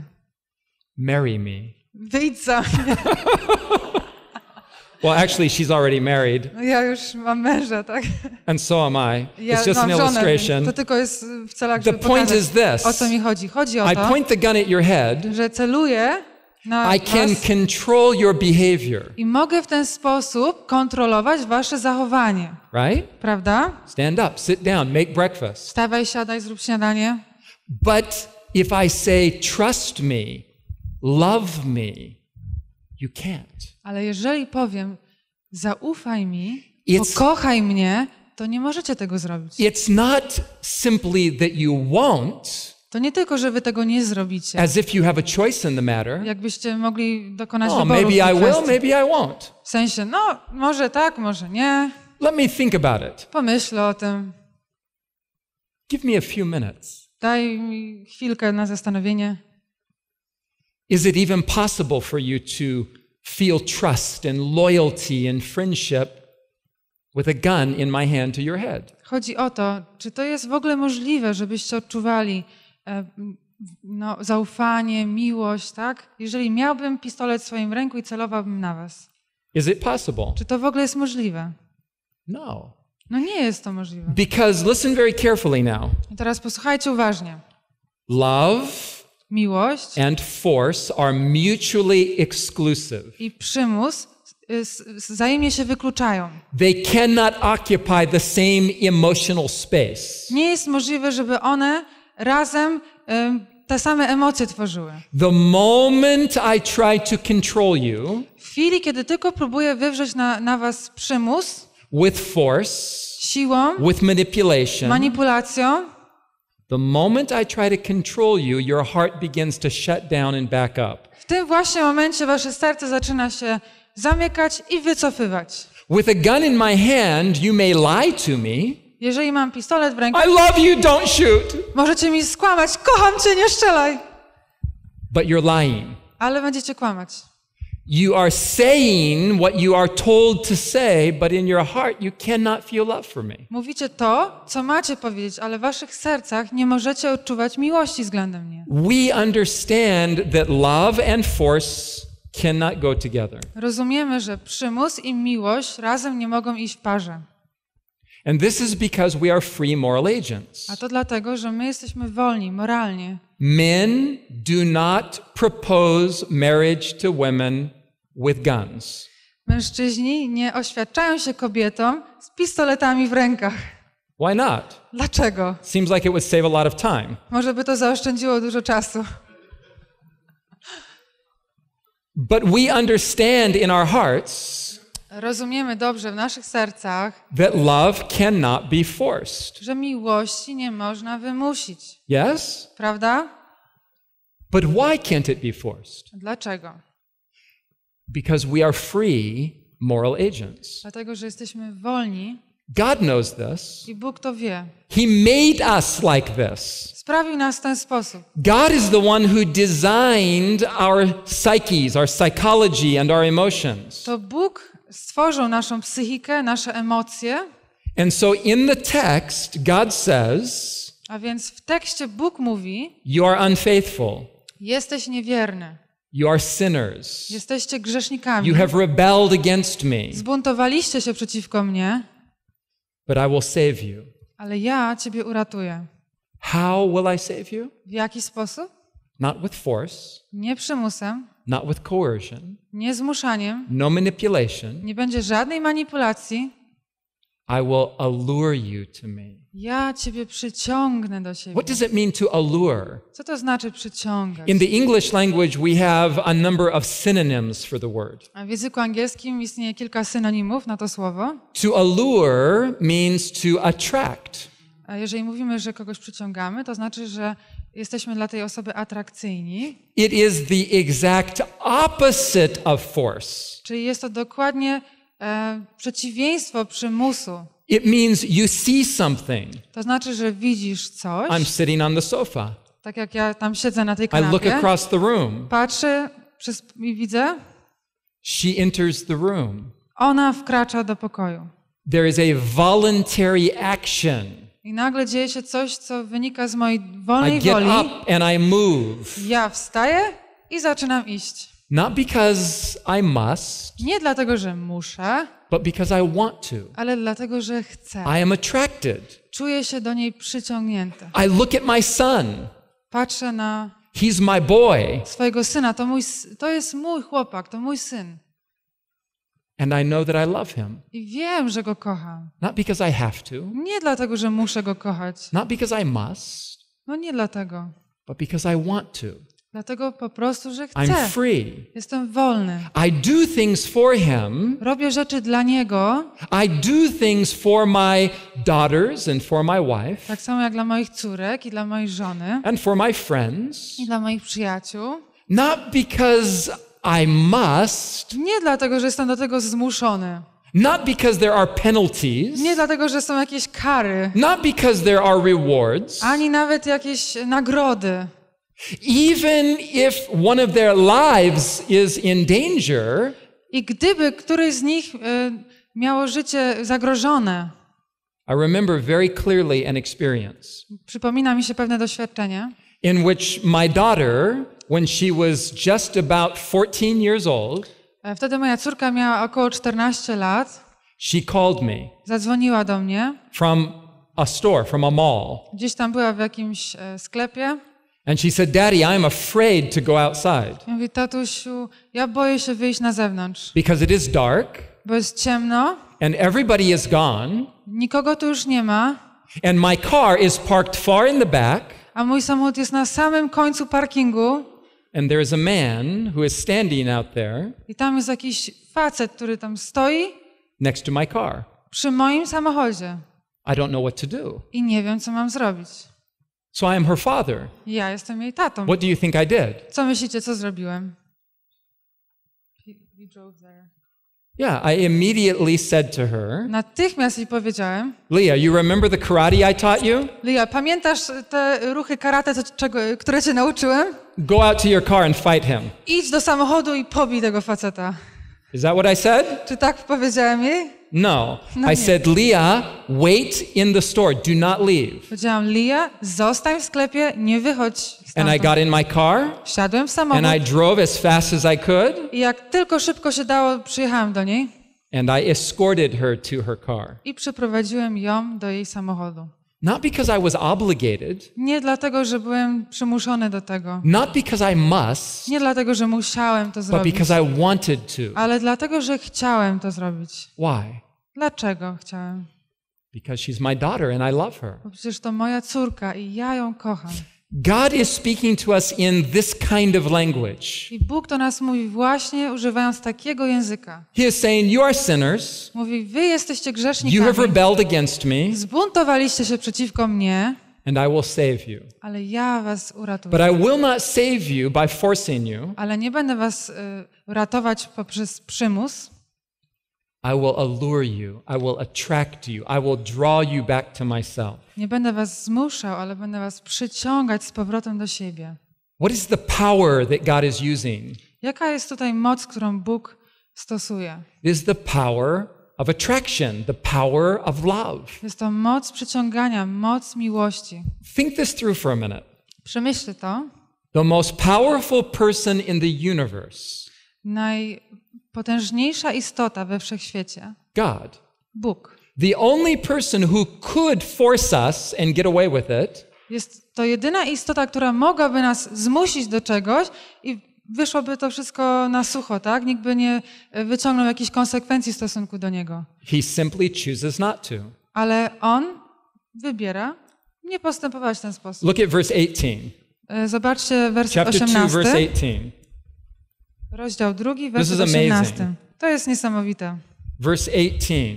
Marry me. Wyjdź za mnie. well, actually, she's already married. No ja już mam męża, tak? And so am I. Ja It's just an illustration. To tylko jest y, w celach, The point pokazać, is this. o co mi chodzi. Chodzi o to, I point the gun at your head, że celuję no, I can control your behavior. I mogę w ten sposób kontrolować wasze zachowanie. Right? Prawda? Stand up, sit down, make breakfast. Wstawaj, siadaj, zrób śniadanie. But if I say trust me, love me, you can't. Ale jeżeli powiem zaufaj mi, it's, pokochaj mnie, to nie możecie tego zrobić. It's not simply that you won't. To nie tylko, że wy tego nie zrobicie. As if you have a choice in the matter. Jakbyście mogli dokonać oh, wyboru. Maybe I will, maybe I won't. W sensie, no, może tak, może nie. Let me think about it. Pomyśl o tym. Give me a few minutes. Daj mi chwilkę na zastanowienie. Is it even possible for you to feel trust and loyalty and friendship with a gun in my hand to your head? Chodzi o to, czy to jest w ogóle możliwe, żebyście odczuwali E, no, zaufanie, miłość, tak? Jeżeli miałbym pistolet w swoim ręku i celowałbym na was. Is it possible? Czy to w ogóle jest możliwe? No. No nie jest to możliwe. Because listen very carefully now. I teraz posłuchajcie uważnie. Love miłość and force are mutually exclusive. I przymus y, wzajemnie się wykluczają. They cannot occupy the same emotional space. Nie jest możliwe, żeby one razem te same emocje tworzyły. The moment I try to control you, w chwili, kiedy tylko próbuję wywrzeć na, na was przymus, with force, siłą, with manipulation, manipulacją, the moment I try to control you, your heart begins to shut down and back up. W tym właśnie momencie wasze serce zaczyna się zamykać i wycofywać. With a gun in my hand, you may lie to me. Jeżeli mam pistolet w ręku, I love you, don't shoot. Możecie mi skłamać, kocham cię, nie strzelaj. But you're lying. Ale będziecie kłamać. You are saying what you are told to say, but in your heart you cannot feel love for me. Mówicie to, co macie powiedzieć, ale w waszych sercach nie możecie odczuwać miłości względem mnie. We understand that love and force cannot go together. Rozumiemy, że przymus i miłość razem nie mogą iść w parze. And this is because we are free moral agents. A to dlatego, że my jesteśmy wolni moralnie. Men do not propose marriage to women with guns. Mężczyźni nie oświadczają się kobietom z pistoletami w rękach. Why not? Dlaczego? Seems like it would save a lot of time. Może by to zaoszczędziło dużo czasu. But we understand in our hearts Rozumiemy dobrze w naszych sercach, that love cannot be forced. że miłości nie można wymusić. Yes? Prawda? But why can't it be forced? Dlaczego? Because we are free moral agents. Dlatego, że jesteśmy wolni. God knows this. I Bóg to wie. He made us like this. Sprawił nas w ten sposób. God is the one who designed our psyches, our psychology and our emotions. To Bóg stworzył naszą psychikę, nasze emocje. And so in the text God says, a więc w tekście Bóg mówi: You are unfaithful. Jesteś niewierny. You are sinners. Jesteście grzesznikami. You have rebelled against me. Zbuntowaliście się przeciwko mnie. But I will save you. Ale ja ciebie uratuję. How will I save you? W jaki sposób? Not with force. Nie przymusem. Not with coercion. Nie zmuszaniem. No manipulation. Nie będzie żadnej manipulacji. I will allure you to me. Ja ciebie przyciągnę do siebie. What does it mean to allure? Co to znaczy przyciągać? In the English language we have a number of synonyms for the word. A w języku angielskim istnieje kilka synonimów na to słowo. To allure means to attract. A jeżeli mówimy, że kogoś przyciągamy, to znaczy, że jesteśmy dla tej osoby atrakcyjni. It is the exact opposite of force. Czyli jest to dokładnie e, przeciwieństwo przymusu. It means you see something. To znaczy, że widzisz coś. I'm sitting on the sofa. Tak jak ja tam siedzę na tej kanapie. I look across the room. Patrzę przez, i widzę. She enters the room. Ona wkracza do pokoju. There is a voluntary action. I nagle dzieje się coś, co wynika z mojej wolnej I get woli. Up and I move. Ja wstaję i zaczynam iść. Not because I must. Nie dlatego, że muszę. But because I want to. Ale dlatego, że chcę. I am attracted. Czuję się do niej przyciągnięty. I look at my son. Patrzę na He's my boy. swojego syna. To, mój, to jest mój chłopak, to mój syn. And I know that I love him. I wiem, że go kocham. Not because I have to. Nie dlatego, że muszę go kochać. Not because I must. No nie dlatego. But because I want to. Dlatego po prostu, że chcę. I'm free. Jestem wolny. I do things for him. Robię rzeczy dla niego. I do things for my daughters and for my wife. Tak samo jak dla moich córek i dla mojej żony. And for my friends. I dla moich przyjaciół. Not because i must. Nie dlatego, że jestem do tego zmuszony. Not because there are penalties. Nie dlatego, że są jakieś kary. Not because there are rewards. Ani nawet jakieś nagrody. Even if one of their lives is in danger. I gdyby któryś z nich y, miało życie zagrożone. I remember very clearly an experience. Przypomina mi się pewne doświadczenie. In which my daughter when she was just about 14 years old, e, wtedy moja córka miała około 14 lat. She called me. Zadzwoniła do mnie. From a store, from a mall. Gdzieś tam była w jakimś e, sklepie. And she said, "Daddy, I'm afraid to go outside." Mówi, tatusiu, ja boję się wyjść na zewnątrz. Because it is dark. Bo jest ciemno. And everybody is gone. Nikogo tu już nie ma. And my car is parked far in the back. A mój samochód jest na samym końcu parkingu. And there is a man who is standing out there. I tam jest jakiś facet, który tam stoi. Next to my car. Przy moim samochodzie. I don't know what to do. I nie wiem co mam zrobić. So I am her father. Ja jestem jej tatą. What do you think I did? Co myślicie co zrobiłem? He, he drove there. Yeah, I immediately said to her. Natychmiast jej powiedziałem. Leah, you remember the karate I taught you? Leah, pamiętasz te ruchy karate, czego, które cię nauczyłem? Go out to your car and fight him. Idź do samochodu i pobij tego faceta. Is that what I said? Czy tak powiedziałem jej? No. no I said, Leah, wait in the store. Do not leave. Powiedziałam, Leah, zostań w sklepie, nie wychodź. And I got in my car. Wsiadłem w samochód. And I drove as fast as I could. I jak tylko szybko się dało, przyjechałem do niej. And I escorted her to her car. I przeprowadziłem ją do jej samochodu. Not because I was obligated. Nie dlatego, że byłem przymuszony do tego. Not because I must. Nie dlatego, że musiałem to zrobić. But because I wanted to. Ale dlatego, że chciałem to zrobić. Why? Dlaczego chciałem? Because she's my daughter and I love her. Bo przecież to moja córka i ja ją kocham. God is speaking to us in this kind of language. I Bóg do nas mówi właśnie używając takiego języka. He is saying you are sinners. Mówi wy jesteście grzesznikami. You have rebelled against me. Zbuntowaliście się przeciwko mnie. And I will save you. Ale ja was uratuję. But I will not save you by forcing you. Ale nie będę was y, ratować poprzez przymus. I will allure you, I will attract you, I will draw you back to myself. Nie będę was zmuszał, ale będę was przyciągać z powrotem do siebie. What is the power that God is using? Jaka jest tutaj moc, którą Bóg stosuje? Is the power of attraction, the power of love. Jest to moc przyciągania, moc miłości. Think this through for a minute. Przemyśl to. The most powerful person in the universe. Naj Potężniejsza istota we wszechświecie. God. Bóg. The only person who could force us and get away with it. Jest to jedyna istota, która mogłaby nas zmusić do czegoś i wyszłoby to wszystko na sucho, tak? Nikt by nie wyciągnął jakichś konsekwencji w stosunku do niego. He simply chooses not to. Ale on wybiera nie postępować w ten sposób. Look at verse 18. E, zobaczcie werset Chapter 18. 2, verse 18. Rozdział drugi, werset 18. To jest niesamowite. Verse 18.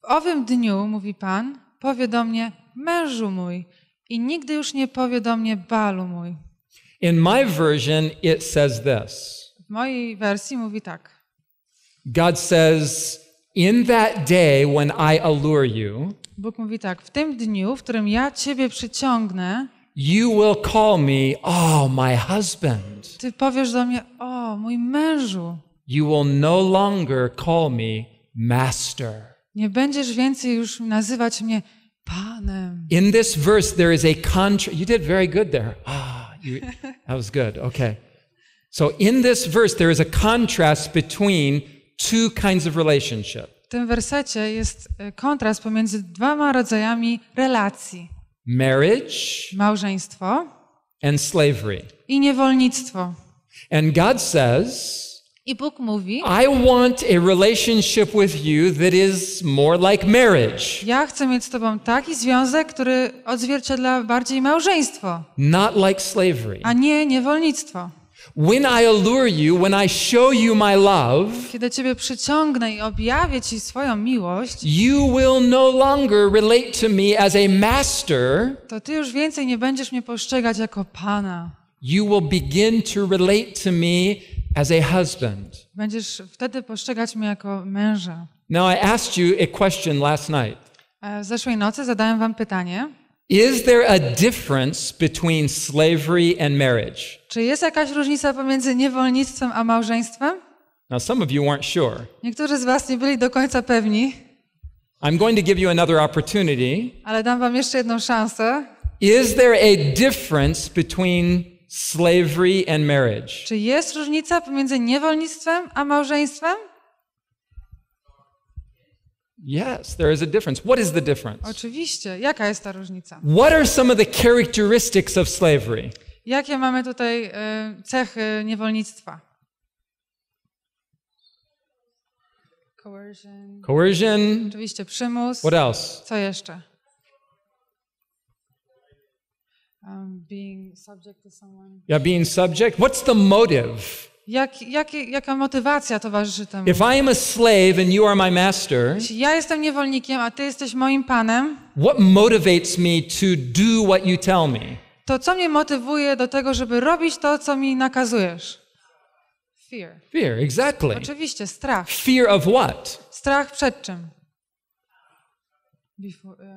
W owym dniu, mówi Pan, powie do mnie mężu mój i nigdy już nie powie do mnie balu mój. In my version it says this. W mojej wersji mówi tak. God says, in that day when I allure you. Bóg mówi tak, w tym dniu, w którym ja ciebie przyciągnę. You will call me, oh, my husband. Ty powiesz do mnie, o, mój mężu. You will no longer call me master. Nie będziesz więcej już nazywać mnie panem. In this verse there is a contrast. You did very good there. Ah, you, that was good. Okay. So in this verse there is a contrast between two kinds of relationship. W tym wersecie jest e, kontrast pomiędzy dwoma rodzajami relacji marriage, małżeństwo and slavery. i niewolnictwo. And God says, I Bóg mówi: I want a relationship with you that is more like marriage. Ja chcę mieć z tobą taki związek, który odzwierciedla bardziej małżeństwo. Not like slavery. A nie niewolnictwo. When I allure you, when I show you my love, kiedy ciebie przyciągnę i objawię ci swoją miłość, you will no longer relate to me as a master. To ty już więcej nie będziesz mnie postrzegać jako pana. You will begin to relate to me as a husband. Będziesz wtedy postrzegać mnie jako męża. Now I asked you a question last night. E, w zeszłej nocy zadałem wam pytanie. Is there a difference between slavery and marriage? Czy jest jakaś różnica pomiędzy niewolnictwem a małżeństwem? Now some of you weren't sure. Niektórzy z was nie byli do końca pewni. I'm going to give you another opportunity. Ale dam wam jeszcze jedną szansę. Is there a difference between slavery and marriage? Czy jest różnica pomiędzy niewolnictwem a małżeństwem? Yes, there is a difference. What is the difference? Oczywiście. Jaka jest ta różnica? What are some of the characteristics of slavery? Jakie mamy tutaj y, cechy niewolnictwa? Coercion. Coercion. Oczywiście przymus. What else? Co jeszcze? Um, being subject to someone. Yeah, being subject. What's the motive? Jak, jak, jaka motywacja towarzyszy temu? If I am a slave and you are my master, jeśli ja jestem niewolnikiem, a ty jesteś moim panem, what motivates me to do what you tell me? To co mnie motywuje do tego, żeby robić to, co mi nakazujesz? Fear. Fear, exactly. Oczywiście, strach. Fear of what? Strach przed czym? Before, uh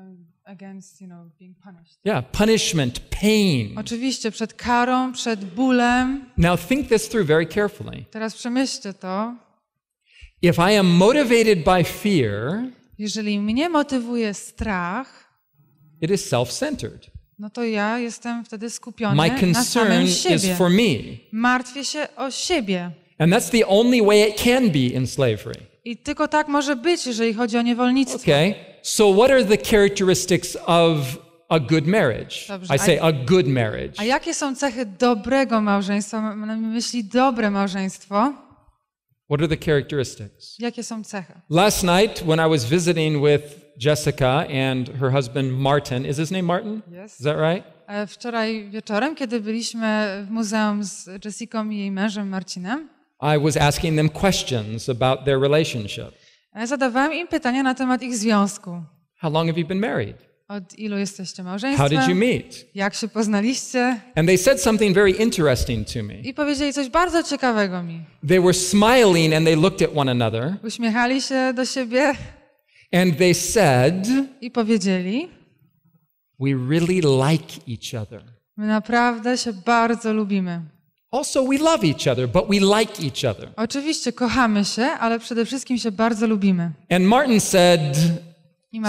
against, you know, being punished. Yeah, punishment, pain. Oczywiście przed karą, przed bólem. Now think this through very carefully. Teraz przemyślcie to. If I am motivated by fear, jeżeli mnie motywuje strach, it is self-centered. No to ja jestem wtedy skupiony My concern na samym siebie. Is for me. Martwię się o siebie. And that's the only way it can be in slavery. I tylko tak może być, jeżeli chodzi o niewolnictwo. Okay so what are the characteristics of a good marriage? Dobrze, I say a good marriage. A jakie są cechy dobrego małżeństwa? Mam na myśli dobre małżeństwo. What are the characteristics? Jakie są cechy? Last night when I was visiting with Jessica and her husband Martin. Is his name Martin? Yes. Is that right? E, wczoraj wieczorem, kiedy byliśmy w muzeum z Jessicą i jej mężem Marcinem, I was asking them questions about their relationship. Zadawałem im pytania na temat ich związku. How long have you been married? Od ilu jesteście małżeństwem? How did you meet? Jak się poznaliście? And they said something very interesting to me. I powiedzieli coś bardzo ciekawego mi. They were smiling and they looked at one another. Uśmiechali się do siebie. And they said I powiedzieli We really like each other. My naprawdę się bardzo lubimy. Also we love each other, but we like each other. Oczywiście kochamy się, ale przede wszystkim się bardzo lubimy. And Martin said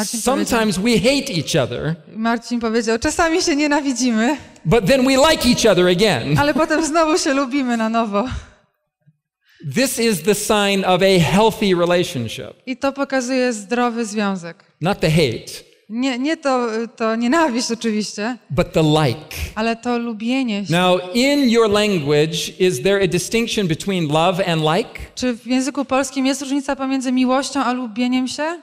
Sometimes we hate each other. Marcin powiedział, czasami się nienawidzimy. But then we like each other again. Ale potem znowu się lubimy na nowo. This is the sign of a healthy relationship. I to pokazuje zdrowy związek. Not the hate. Nie, nie to, to nienawiść oczywiście. But the like. Ale to lubienie się. Now in your language is there a distinction between love and like? Czy w języku polskim jest różnica pomiędzy miłością a lubieniem się?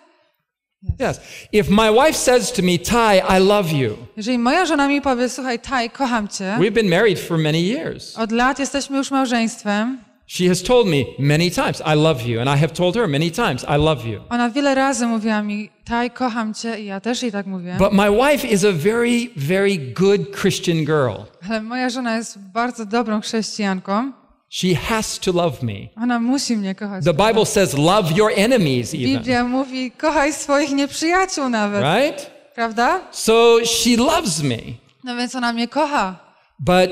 Yes. If my wife says to me, "Ty, I love you." Jeżeli moja żona mi powie, słuchaj, Ty, kocham cię. We've been married for many years. Od lat jesteśmy już małżeństwem. She has told me many times, I love you. And I have told her many times, I love you. Ona wiele razy mówiła mi, Taj, kocham cię i ja też jej tak mówię. But my wife is a very, very good Christian girl. Ale moja żona jest bardzo dobrą chrześcijanką. She has to love me. Ona musi mnie kochać. The Bible says love your enemies even. Biblia mówi kochaj swoich nieprzyjaciół nawet. Right? Prawda? So she loves me. No więc ona mnie kocha. But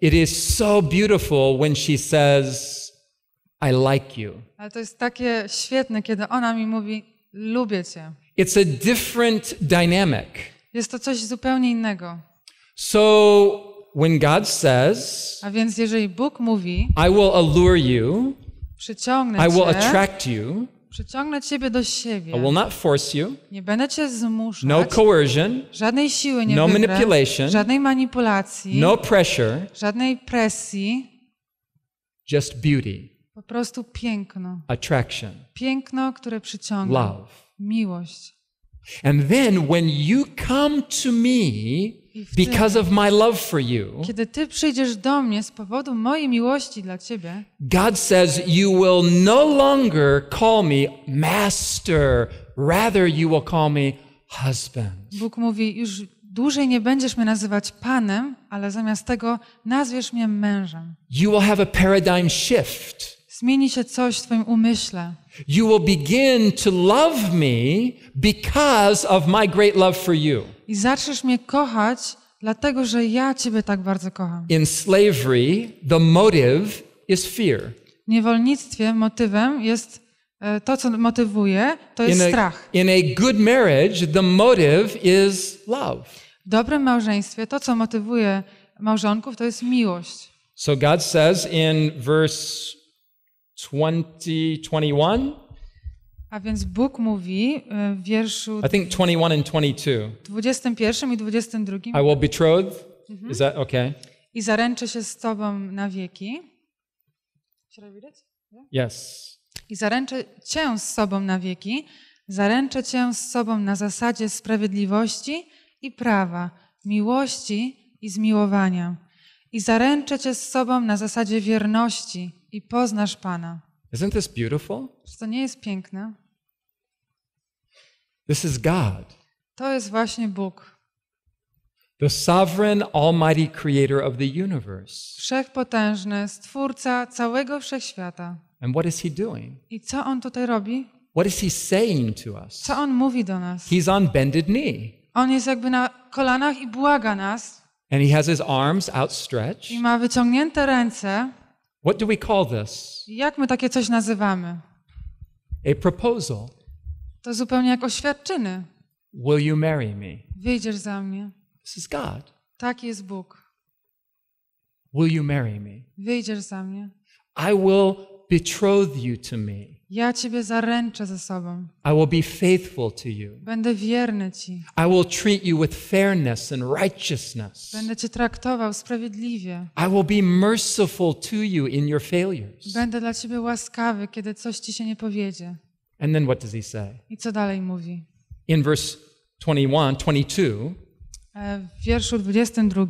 it is so beautiful when she says, I like you. Ale to jest takie świetne, kiedy ona mi mówi, lubię cię. It's a different dynamic. Jest to coś zupełnie innego. So when God says, a więc jeżeli Bóg mówi, I will allure you, przyciągnę I cię, will attract you, Przyciągnę ciebie do siebie. I will not force you. Nie będę cię zmuszać. No coercion. Żadnej siły nie No wybrę, manipulation. Żadnej manipulacji. No pressure. Żadnej presji. Just beauty. Po prostu piękno. Attraction. Piękno, które przyciąga. Love. Miłość. And then when you come to me, because of my love for you, kiedy ty przyjdziesz do mnie z powodu mojej miłości dla ciebie, God says you will no longer call me master, rather you will call me husband. Bóg mówi już dłużej nie będziesz mnie nazywać panem, ale zamiast tego nazwiesz mnie mężem. You will have a paradigm shift. Zmieni się coś w twoim umyśle. You will begin to love me because of my great love for you. I zaczniesz mnie kochać, dlatego że ja ciebie tak bardzo kocham. In slavery, the motive is fear. W niewolnictwie motywem jest e, to, co motywuje, to jest in a, strach. In a good marriage, the motive is love. W dobrym małżeństwie to, co motywuje małżonków, to jest miłość. So God says in verse 20, 21. A więc Bóg mówi y, w wierszu I think 21 and 22. 21 i 22. I will betroth. Mhm. Is that okay? I zaręczę się z tobą na wieki. Yes. I zaręczę cię z sobą na wieki. Zaręczę cię z sobą na zasadzie sprawiedliwości i prawa, miłości i zmiłowania. I zaręczę cię z sobą na zasadzie wierności i poznasz Pana. Isn't this beautiful? to nie jest piękne? This is God. To jest właśnie Bóg. The sovereign almighty creator of the universe. Wszechpotężny stwórca całego wszechświata. And what is he doing? I co on tutaj robi? What is he saying to us? Co on mówi do nas? He's on bended knee. On jest jakby na kolanach i błaga nas. And he has his arms outstretched. I ma wyciągnięte ręce. What do we call this? Jak my takie coś nazywamy? A proposal. To zupełnie jak oświadczyny. Will you marry me? Wyjdziesz za mnie. This is God. Tak jest Bóg. Will you marry me? Wyjdziesz za mnie. I will betroth you to me. Ja ciebie zaręczę ze sobą. I will be faithful to you. Będę wierny ci. I will treat you with fairness and righteousness. Będę cię traktował sprawiedliwie. I will be merciful to you in your failures. Będę dla ciebie łaskawy, kiedy coś ci się nie powiedzie. And then what does he say? I co dalej mówi? In verse 21, 22. E, w wierszu 22.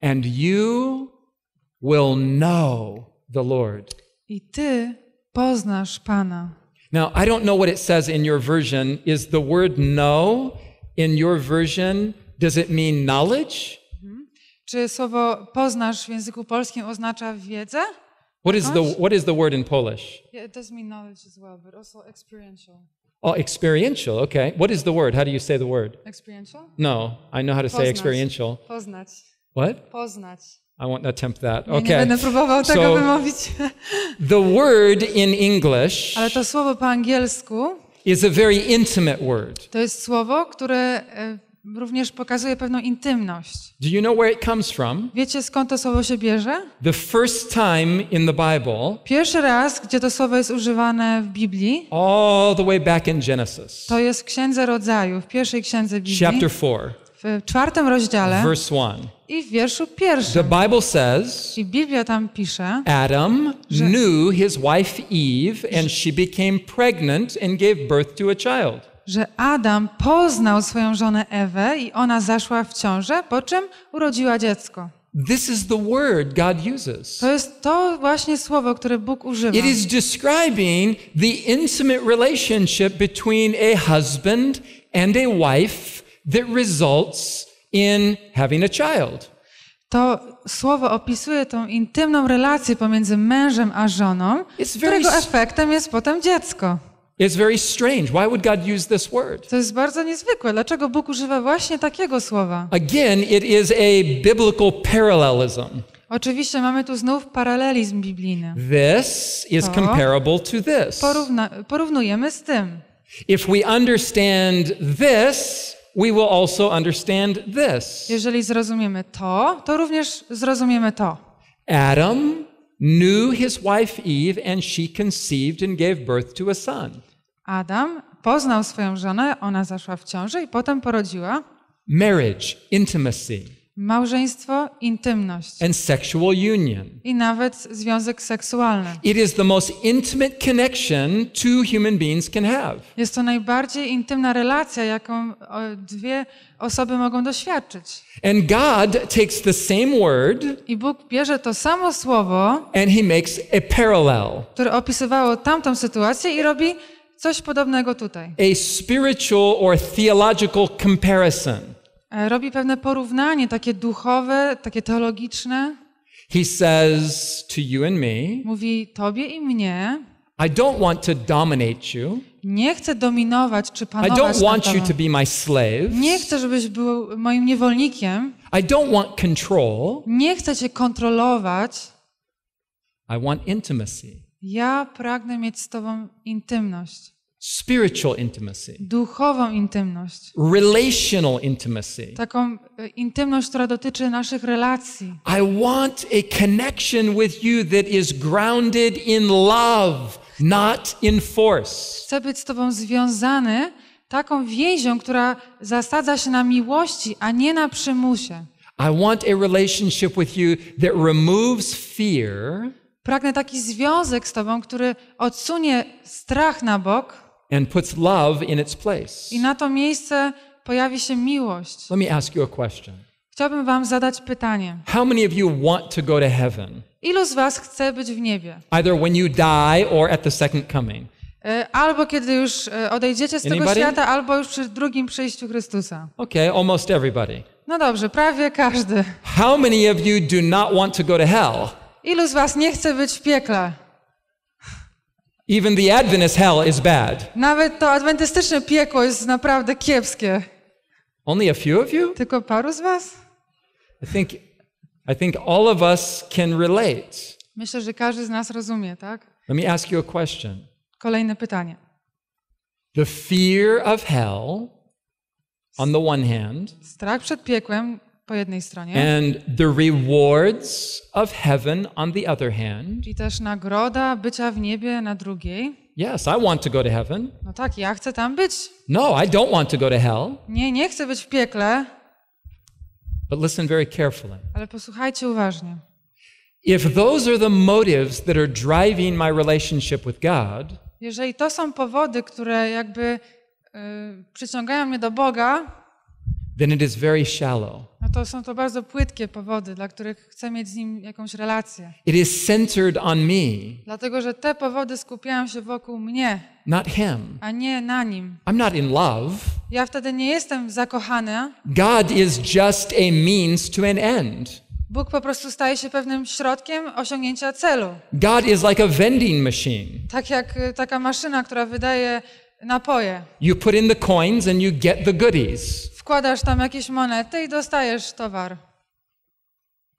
And you will know the Lord. I ty poznasz Pana. Now, I don't know what it says in your version. Is the word know in your version, does it mean knowledge? Mhm. Czy słowo poznasz w języku polskim oznacza wiedzę? What is the, what is the word in Polish? Yeah, it does mean knowledge as well, but also experiential. Oh, experiential. Okay. What is the word? How do you say the word? Experiential? No, I know how to poznać. say experiential. Poznać. What? Poznać. I won't attempt that. Okay. Nie będę próbował so, tego wymówić. the word in English Ale to słowo po angielsku is a very intimate word. To jest słowo, które e, również pokazuje pewną intymność. Do you know where it comes from? Wiecie skąd to słowo się bierze? The first time in the Bible. Pierwszy raz, gdzie to słowo jest używane w Biblii. All the way back in Genesis. To jest w Księdze Rodzaju, w pierwszej księdze Biblii. Chapter 4 w czwartym rozdziale verse one, i w wierszu pierwszym. The Bible says, I Biblia tam pisze, Adam że, knew his wife Eve and she became pregnant and gave birth to a child. Że Adam poznał swoją żonę Ewę i ona zaszła w ciążę, po czym urodziła dziecko. This is the word God uses. To jest to właśnie słowo, które Bóg używa. It is describing the intimate relationship between a husband and a wife that results in having a child. To słowo opisuje tą intymną relację pomiędzy mężem a żoną, którego efektem jest potem dziecko. It's very strange. Why would God use this word? To jest bardzo niezwykłe. Dlaczego Bóg używa właśnie takiego słowa? Again, it is a biblical parallelism. Oczywiście mamy tu znów paralelizm biblijny. This is to comparable to this. Porówna, porównujemy z tym. If we understand this, we will also understand this. Jeżeli zrozumiemy to, to również zrozumiemy to. Adam knew his wife Eve and she conceived and gave birth to a son. Adam poznał swoją żonę, ona zaszła w ciąży i potem porodziła. Marriage, intimacy. Małżeństwo, intymność. And sexual union. I nawet związek seksualny. It is the most intimate connection two human beings can have. Jest to najbardziej intymna relacja, jaką dwie osoby mogą doświadczyć. And God takes the same word. I Bóg bierze to samo słowo. And he makes a parallel. Które opisywało tamtą sytuację i robi coś podobnego tutaj. A spiritual or theological comparison E, robi pewne porównanie takie duchowe, takie teologiczne. He says to you and me, mówi tobie i mnie, I don't want to dominate you. Nie chcę dominować czy panować. I don't want you to be my slave. Nie chcę, żebyś był moim niewolnikiem. I don't want control. Nie chcę cię kontrolować. I want intimacy. Ja pragnę mieć z tobą intymność spiritual intimacy, duchową intymność, relational intimacy, taką e, intymność, która dotyczy naszych relacji. I want a connection with you that is grounded in love, not in force. Chcę być z tobą związany taką więzią, która zasadza się na miłości, a nie na przymusie. I want a relationship with you that removes fear. Pragnę taki związek z tobą, który odsunie strach na bok and puts love in its place. I na to miejsce pojawi się miłość. Let me ask you a question. Chciałbym wam zadać pytanie. How many of you want to go to heaven? Ilu z was chce być w niebie? Either when you die or at the second coming. E, albo kiedy już e, odejdziecie z Anybody? tego świata, albo już przy drugim przyjściu Chrystusa. Okay, almost everybody. No dobrze, prawie każdy. How many of you do not want to go to hell? Ilu z was nie chce być w piekle? Even the Adventist hell is bad. Nawet to adwentystyczne piekło jest naprawdę kiepskie. Only a few of you? Tylko paru z was? I think, I think all of us can relate. Myślę, że każdy z nas rozumie, tak? Let me ask you a question. Kolejne pytanie. The fear of hell on the one hand. Strach przed piekłem po jednej stronie. And the rewards of heaven on the other hand. I też nagroda bycia w niebie na drugiej. Yes, I want to go to heaven. No tak, ja chcę tam być. No, I don't want to go to hell. Nie, nie chcę być w piekle. But listen very carefully. Ale posłuchajcie uważnie. If those are the motives that are driving my relationship with God, jeżeli to są powody, które jakby y, przyciągają mnie do Boga, then it is very shallow to są to bardzo płytkie powody, dla których chcę mieć z nim jakąś relację. It is centered on me. Dlatego, że te powody skupiają się wokół mnie. Not him. A nie na nim. I'm not in love. Ja wtedy nie jestem zakochany. God is just a means to an end. Bóg po prostu staje się pewnym środkiem osiągnięcia celu. God is like a vending machine. Tak jak y, taka maszyna, która wydaje napoje. You put in the coins and you get the goodies wkładasz tam jakieś monety i dostajesz towar.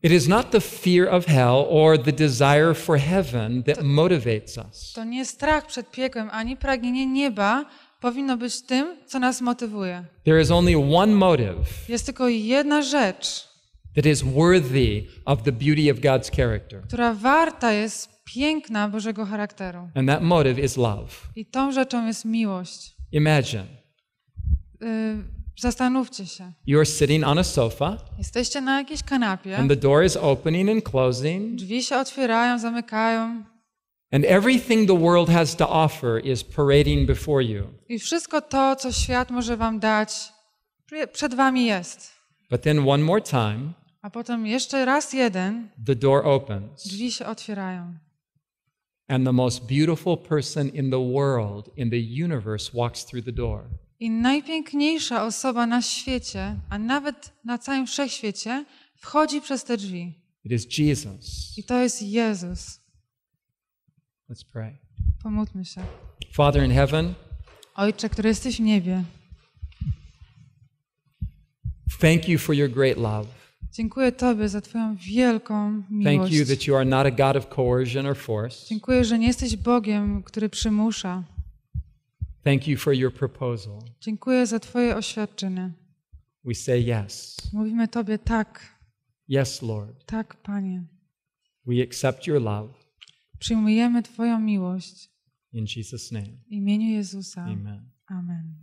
It is not the fear of hell or the desire for heaven that to, motivates us. To nie strach przed piekłem ani pragnienie nieba powinno być tym, co nas motywuje. There is only one motive. Jest tylko jedna rzecz. That is worthy of the beauty of God's character. Która warta jest piękna Bożego charakteru. And that motive is love. I tą rzeczą jest miłość. Imagine. Y Zastanówcie się. You are sitting on a sofa. Jesteście na jakiejś kanapie. And the door is opening and closing. Drzwi się otwierają, zamykają. And everything the world has to offer is parading before you. I wszystko to, co świat może wam dać, przed wami jest. But then one more time. A potem jeszcze raz jeden. The door opens. Drzwi się otwierają. And the most beautiful person in the world, in the universe, walks through the door. I najpiękniejsza osoba na świecie, a nawet na całym wszechświecie, wchodzi przez te drzwi. It is Jesus. I to jest Jezus. Let's pray. Pomódlmy się. Father in heaven. Ojcze, który jesteś w niebie. Thank you for your great love. Dziękuję Tobie za Twoją wielką miłość. Dziękuję, że nie jesteś Bogiem, który przymusza. Thank you for your proposal. Dziękuję za twoje oświadczenie. We say yes. Mówimy tobie tak. Yes, Lord. Tak, Panie. We accept your love. Przyjmujemy twoją miłość. In Jesus name. W imieniu Jezusa. Amen. Amen.